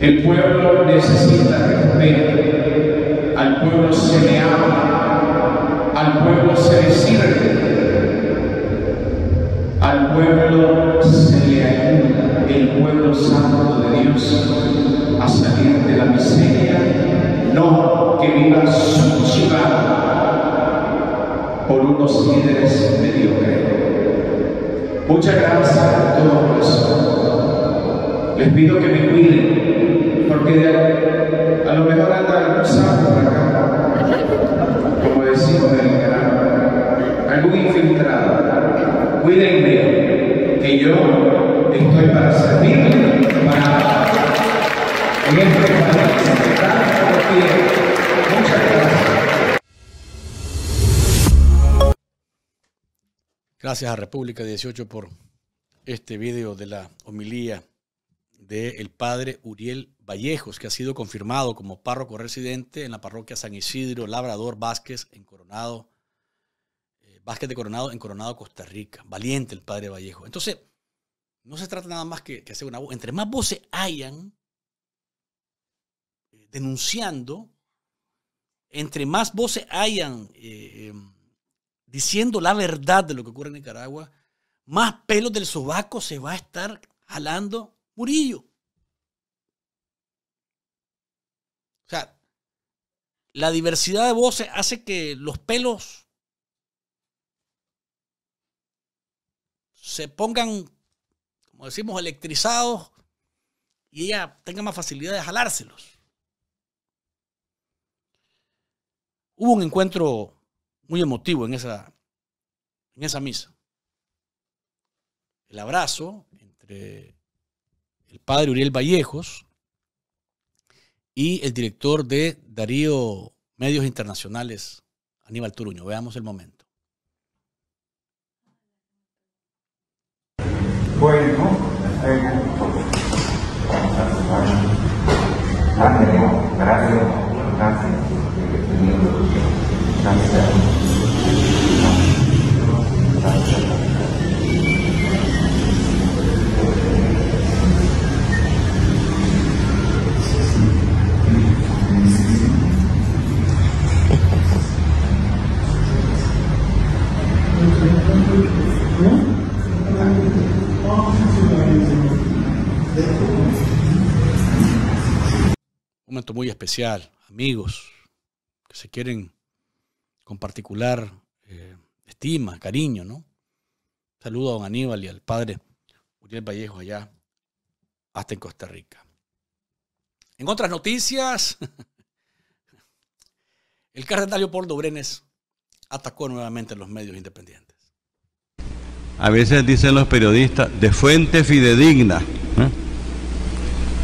El pueblo necesita respeto, al pueblo se le ama, al pueblo se le sirve, al pueblo se le ayuda, el pueblo santo de Dios a salir de la miseria, no que viva subyugado por unos líderes mediocres. Muchas gracias a todos Les pido que me cuiden, porque a lo mejor anda algún santo acá, como decimos en el canal, algún infiltrado. Cuídenme, que yo estoy para servirle, para en este país, Muchas gracias. Gracias a República 18 por este video de la homilía del padre Uriel Vallejos, que ha sido confirmado como párroco residente en la parroquia San Isidro, Labrador Vázquez, en Coronado, eh, Vázquez de Coronado, en Coronado, Costa Rica. Valiente el padre Vallejo. Entonces, no se trata nada más que, hacer una voz. Entre más voces hayan eh, denunciando, entre más voces hayan eh, em, diciendo la verdad de lo que ocurre en Nicaragua, más pelos del sobaco se va a estar jalando Murillo. O sea, la diversidad de voces hace que los pelos se pongan, como decimos, electrizados y ella tenga más facilidad de jalárselos. Hubo un encuentro muy emotivo en esa, en esa misa. El abrazo entre el padre Uriel Vallejos, y el director de Darío Medios Internacionales, Aníbal Turuño. Veamos el momento. Bueno, eh, gracias, gracias, gracias. Un momento muy especial, amigos que se quieren con particular eh, estima, cariño, ¿no? Saludo a don Aníbal y al padre Uriel Vallejo allá, hasta en Costa Rica. En otras noticias, <laughs> el carretario Paul Brenes atacó nuevamente los medios independientes. A veces dicen los periodistas, de fuente fidedigna. ¿eh?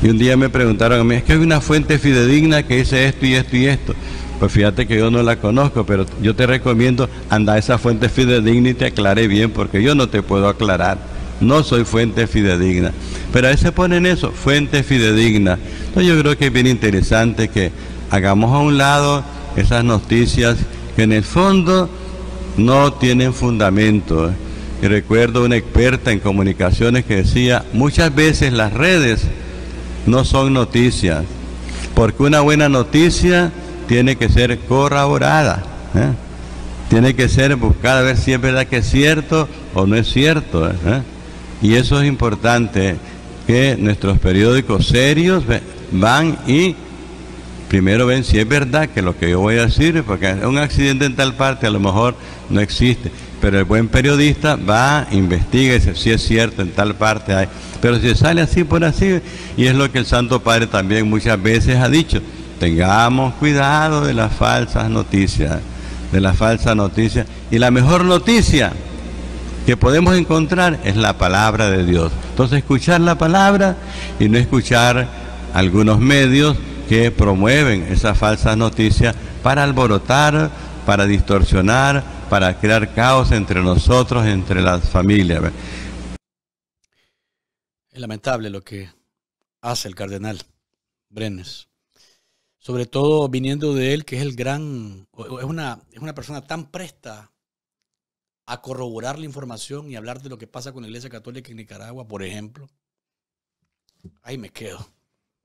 Y un día me preguntaron a mí, es que hay una fuente fidedigna que dice esto y esto y esto. Pues fíjate que yo no la conozco, pero yo te recomiendo anda a esa fuente fidedigna y te aclaré bien, porque yo no te puedo aclarar. No soy fuente fidedigna. Pero ahí se ponen eso, fuente fidedigna. Entonces yo creo que es bien interesante que hagamos a un lado esas noticias que en el fondo no tienen fundamento. ¿eh? Y recuerdo una experta en comunicaciones que decía, muchas veces las redes no son noticias, porque una buena noticia tiene que ser corroborada, ¿eh? tiene que ser buscada a ver si es verdad que es cierto o no es cierto. ¿eh? Y eso es importante, que nuestros periódicos serios van y primero ven si es verdad que lo que yo voy a decir, porque un accidente en tal parte a lo mejor no existe pero el buen periodista va, investiga y si es cierto, en tal parte hay. Pero si sale así por así, y es lo que el Santo Padre también muchas veces ha dicho, tengamos cuidado de las falsas noticias, de las falsas noticias. Y la mejor noticia que podemos encontrar es la palabra de Dios. Entonces escuchar la palabra y no escuchar algunos medios que promueven esas falsas noticias para alborotar, para distorsionar, para crear caos entre nosotros, entre las familias. Es lamentable lo que hace el cardenal Brenes. Sobre todo viniendo de él, que es el gran, es una, una persona tan presta a corroborar la información y hablar de lo que pasa con la Iglesia Católica en Nicaragua, por ejemplo. Ahí me quedo,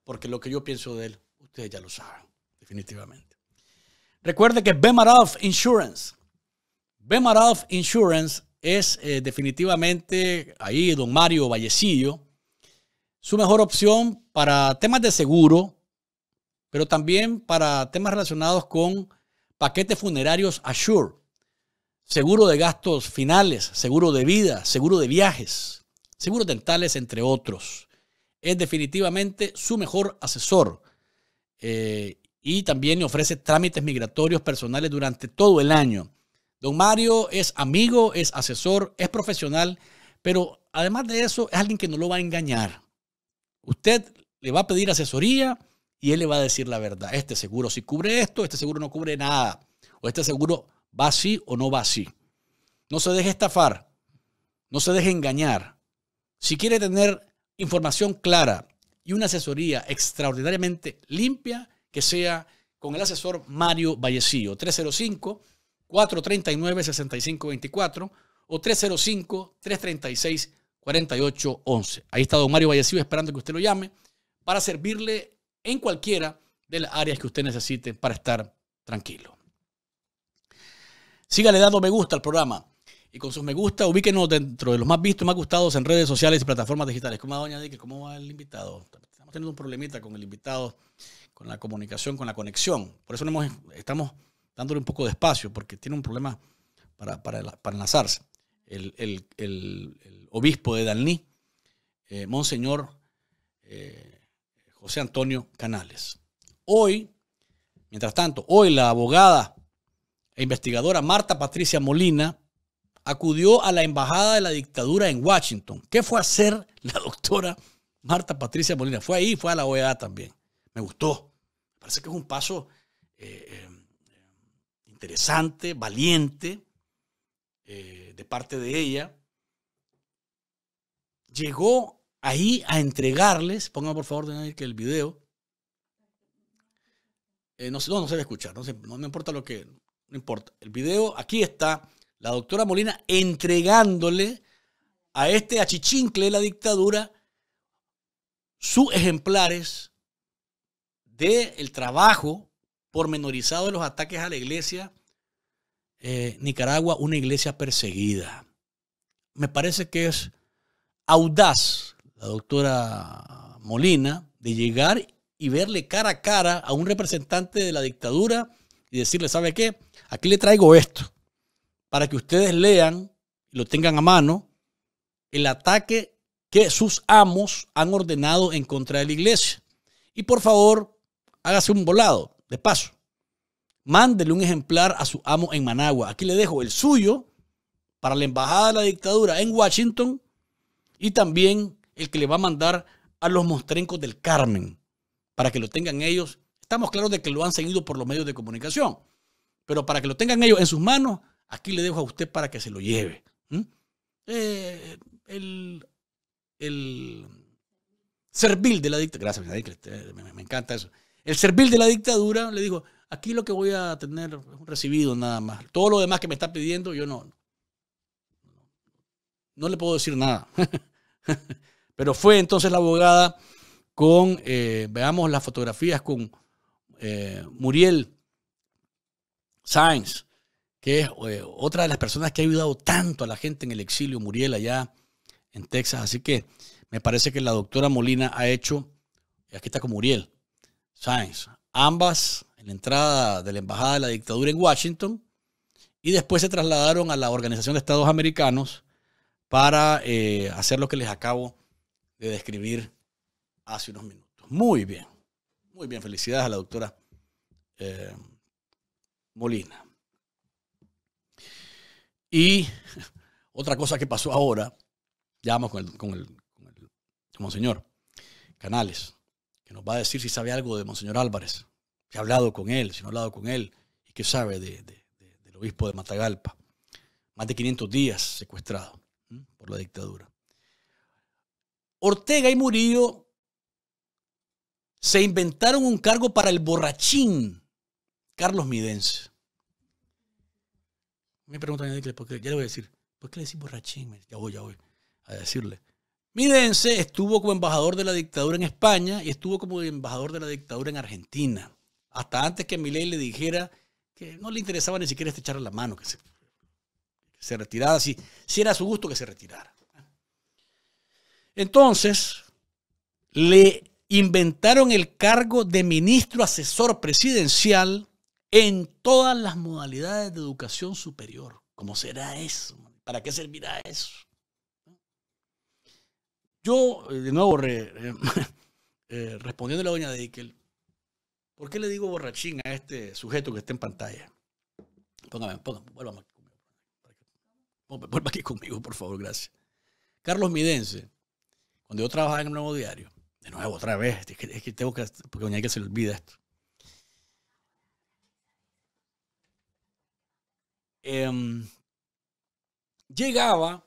porque lo que yo pienso de él, ustedes ya lo saben, definitivamente. Recuerde que Bemarov Insurance Bemaralf Insurance es eh, definitivamente ahí don Mario Vallecillo, su mejor opción para temas de seguro, pero también para temas relacionados con paquetes funerarios Assure, seguro de gastos finales, seguro de vida, seguro de viajes, seguros dentales, entre otros. Es definitivamente su mejor asesor eh, y también ofrece trámites migratorios personales durante todo el año. Don Mario es amigo, es asesor, es profesional, pero además de eso es alguien que no lo va a engañar. Usted le va a pedir asesoría y él le va a decir la verdad. Este seguro sí cubre esto, este seguro no cubre nada. O este seguro va así o no va así. No se deje estafar, no se deje engañar. Si quiere tener información clara y una asesoría extraordinariamente limpia, que sea con el asesor Mario Vallecillo, 305. 439-6524 o 305-336-4811. Ahí está don Mario Vallecido esperando que usted lo llame para servirle en cualquiera de las áreas que usted necesite para estar tranquilo. Sígale dando me gusta al programa. Y con sus me gusta, ubíquenos dentro de los más vistos, más gustados en redes sociales y plataformas digitales. ¿Cómo va, doña Dick? ¿Cómo va el invitado? Estamos teniendo un problemita con el invitado, con la comunicación, con la conexión. Por eso no hemos, estamos dándole un poco de espacio, porque tiene un problema para, enlazarse. El, obispo de Dalní, eh, Monseñor eh, José Antonio Canales. Hoy, mientras tanto, hoy la abogada e investigadora Marta Patricia Molina acudió a la embajada de la dictadura en Washington. ¿Qué fue a hacer la doctora Marta Patricia Molina? Fue ahí, fue a la OEA también. Me gustó. Parece que es un paso eh, interesante, valiente, eh, de parte de ella, llegó ahí a entregarles, pongan por favor de que el video, eh, no, se va a escuchar, no, importa lo que, no importa, el video, aquí está la doctora Molina entregándole a este achichincle de la dictadura sus ejemplares del trabajo pormenorizado de los ataques a la iglesia, eh, Nicaragua, una iglesia perseguida. Me parece que es audaz la doctora Molina de llegar y verle cara a cara a un representante de la dictadura y decirle, ¿sabe qué? Aquí le traigo esto, para que ustedes lean y lo tengan a mano, el ataque que sus amos han ordenado en contra de la iglesia. Y por favor, hágase un volado. De paso, mándele un ejemplar a su amo en Managua. Aquí le dejo el suyo para la Embajada de la Dictadura en Washington y también el que le va a mandar a los mostrencos del Carmen para que lo tengan ellos. Estamos claros de que lo han seguido por los medios de comunicación, pero para que lo tengan ellos en sus manos, aquí le dejo a usted para que se lo lleve. Eh, el, el, servil de la dictadura, gracias, me encanta eso, el servil de la dictadura le dijo, aquí lo que voy a tener es recibido nada más. Todo lo demás que me está pidiendo, yo no. No le puedo decir nada. <laughs> Pero fue entonces la abogada con, eh, veamos las fotografías con eh, Muriel Sainz, que es eh, otra de las personas que ha ayudado tanto a la gente en el exilio, Muriel allá en Texas. Así que me parece que la doctora Molina ha hecho, aquí está con Muriel, Sainz, ambas en la entrada de la Embajada de la Dictadura en Washington y después se trasladaron a la Organización de Estados Americanos para eh, hacer lo que les acabo de describir hace unos minutos. Muy bien, muy bien, felicidades a la doctora eh, Molina. Y <laughs> otra cosa que pasó ahora, ya vamos con el, con el, con el monseñor Canales que nos va a decir si sabe algo de Monseñor Álvarez, si ha hablado con él, si no ha hablado con él, y qué sabe del obispo de Matagalpa. Más de 500 días secuestrado por la dictadura. Ortega y Murillo se inventaron un cargo para el borrachín Carlos Midense. Me preguntan, ¿por qué? Ya le voy a decir, ¿por qué le decís borrachín? Ya voy, ya voy a decirle. Mirense estuvo como embajador de la dictadura en España y estuvo como embajador de la dictadura en Argentina. Hasta antes que Miley le dijera que no le interesaba ni siquiera estrechar la mano, que se, retirara, si era a su gusto que se retirara. Entonces, le inventaron el cargo de ministro asesor presidencial en todas las modalidades de educación superior. ¿Cómo será eso? ¿Para qué servirá eso? Yo, eh, de nuevo, <laughs> eh, respondiendo a la doña deikel, ¿por qué le digo borrachín a este sujeto que está en pantalla? Póngame, póngame, vuelva aquí conmigo. por favor, gracias. Carlos Midense, cuando yo trabajaba en el Nuevo Diario, de nuevo, otra vez, es que, tengo que, porque doña se olvida esto. Em, llegaba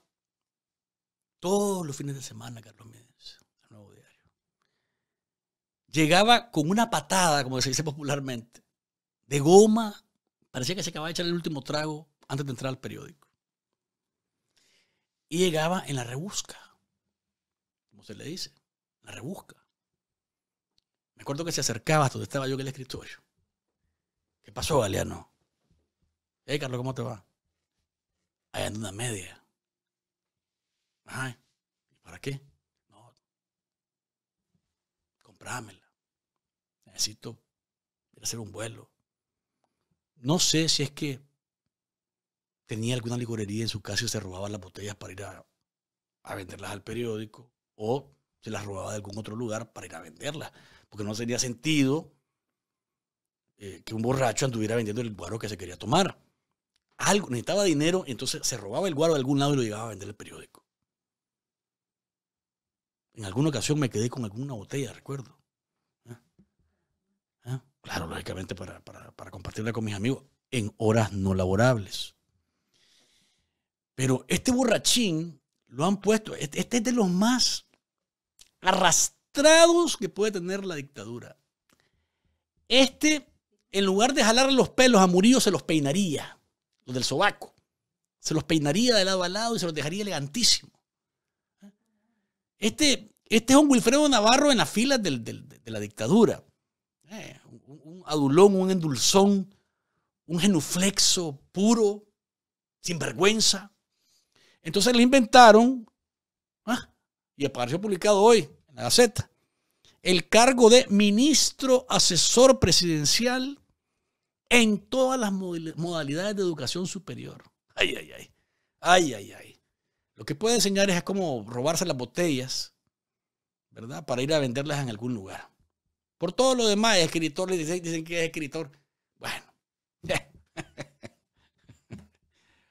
todos los fines de semana, Carlos Méndez, al Nuevo Diario. Llegaba con una patada, como se dice popularmente, de goma. Parecía que se acababa de echar el último trago antes de entrar al periódico. Y llegaba en la rebusca, como se le dice, la rebusca. Me acuerdo que se acercaba hasta donde estaba yo en el escritorio. ¿Qué pasó, Galeano? ¿eh Carlos, ¿cómo te va? Ahí una media. Ay, para qué? No, comprámela. Necesito hacer un vuelo. No sé si es que tenía alguna licorería en su casa y se robaba las botellas para ir a, venderlas al periódico o se las robaba de algún otro lugar para ir a venderlas. Porque no sería sentido eh, que un borracho anduviera vendiendo el guaro que se quería tomar. Algo, necesitaba dinero, entonces se robaba el guaro de algún lado y lo llevaba a vender el periódico. En alguna ocasión me quedé con alguna botella, recuerdo. ¿Eh? ¿Eh? Claro, lógicamente para, para compartirla con mis amigos en horas no laborables. Pero este borrachín lo han puesto, este es de los más arrastrados que puede tener la dictadura. Este, en lugar de jalar los pelos a Murillo, se los peinaría, los del sobaco. Se los peinaría de lado a lado y se los dejaría elegantísimo. Este, este es un Wilfredo Navarro en las filas de la dictadura. Eh, un, adulón, un endulzón, un genuflexo puro, sin vergüenza. Entonces le inventaron, ah, y apareció publicado hoy en la Gaceta, el cargo de ministro asesor presidencial en todas las modalidades de educación superior. Ay, ay, ay. Ay, ay, ay. Lo que puede enseñar es cómo robarse las botellas, ¿verdad? Para ir a venderlas en algún lugar. Por todo lo demás, escritores dicen, dicen que es escritor. Bueno. <laughs>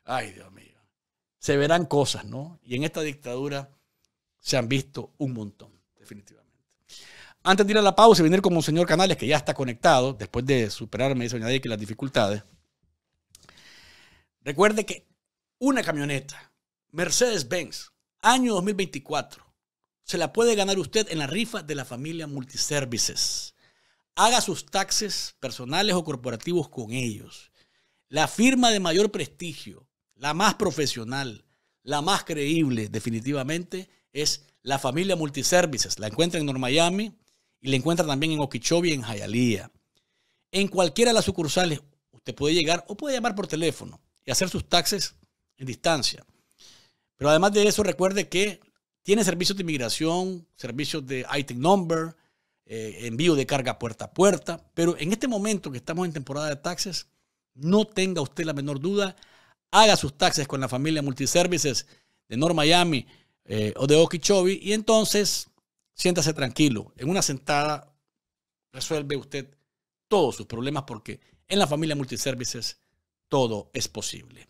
Ay, Dios mío. Se verán cosas, ¿no? Y en esta dictadura se han visto un montón, definitivamente. Antes de ir a la pausa y venir con señor Canales, que ya está conectado, después de superarme y dice que las dificultades. Recuerde que una camioneta Mercedes-Benz, año 2024. Se la puede ganar usted en la rifa de la familia Multiservices. Haga sus taxes personales o corporativos con ellos. La firma de mayor prestigio, la más profesional, la más creíble definitivamente es la familia Multiservices. La encuentra en North Miami y la encuentra también en Okeechobee en Hialeah. En cualquiera de las sucursales usted puede llegar o puede llamar por teléfono y hacer sus taxes en distancia. Pero además de eso, recuerde que tiene servicios de inmigración, servicios de item number, eh, envío de carga puerta a puerta. Pero en este momento que estamos en temporada de taxes, no tenga usted la menor duda, haga sus taxes con la familia Multiservices de North Miami eh, o de Okeechobee y entonces siéntase tranquilo. En una sentada resuelve usted todos sus problemas porque en la familia Multiservices todo es posible.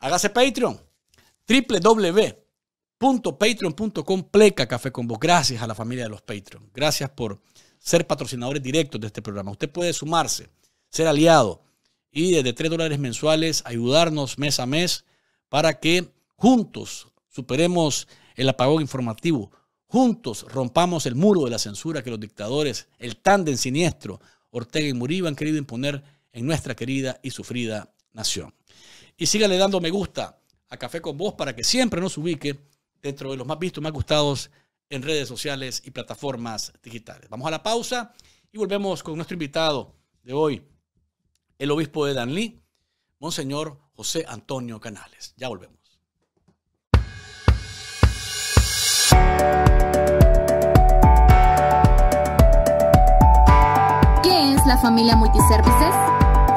Hágase Patreon www.patreon.com pleca café con Gracias a la familia de los Patreon. Gracias por ser patrocinadores directos de este programa. Usted puede sumarse, ser aliado y desde 3 dólares mensuales ayudarnos mes a mes para que juntos superemos el apagón informativo, juntos rompamos el muro de la censura que los dictadores, el tándem siniestro, Ortega y Murillo han querido imponer en nuestra querida y sufrida nación. Y sígale dando me gusta a Café con Vos para que siempre nos ubique dentro de los más vistos, más gustados en redes sociales y plataformas digitales. Vamos a la pausa y volvemos con nuestro invitado de hoy, el obispo de Danlí, Monseñor José Antonio Canales. Ya volvemos. ¿Qué es la familia Multiservices?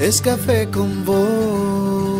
es café con vos.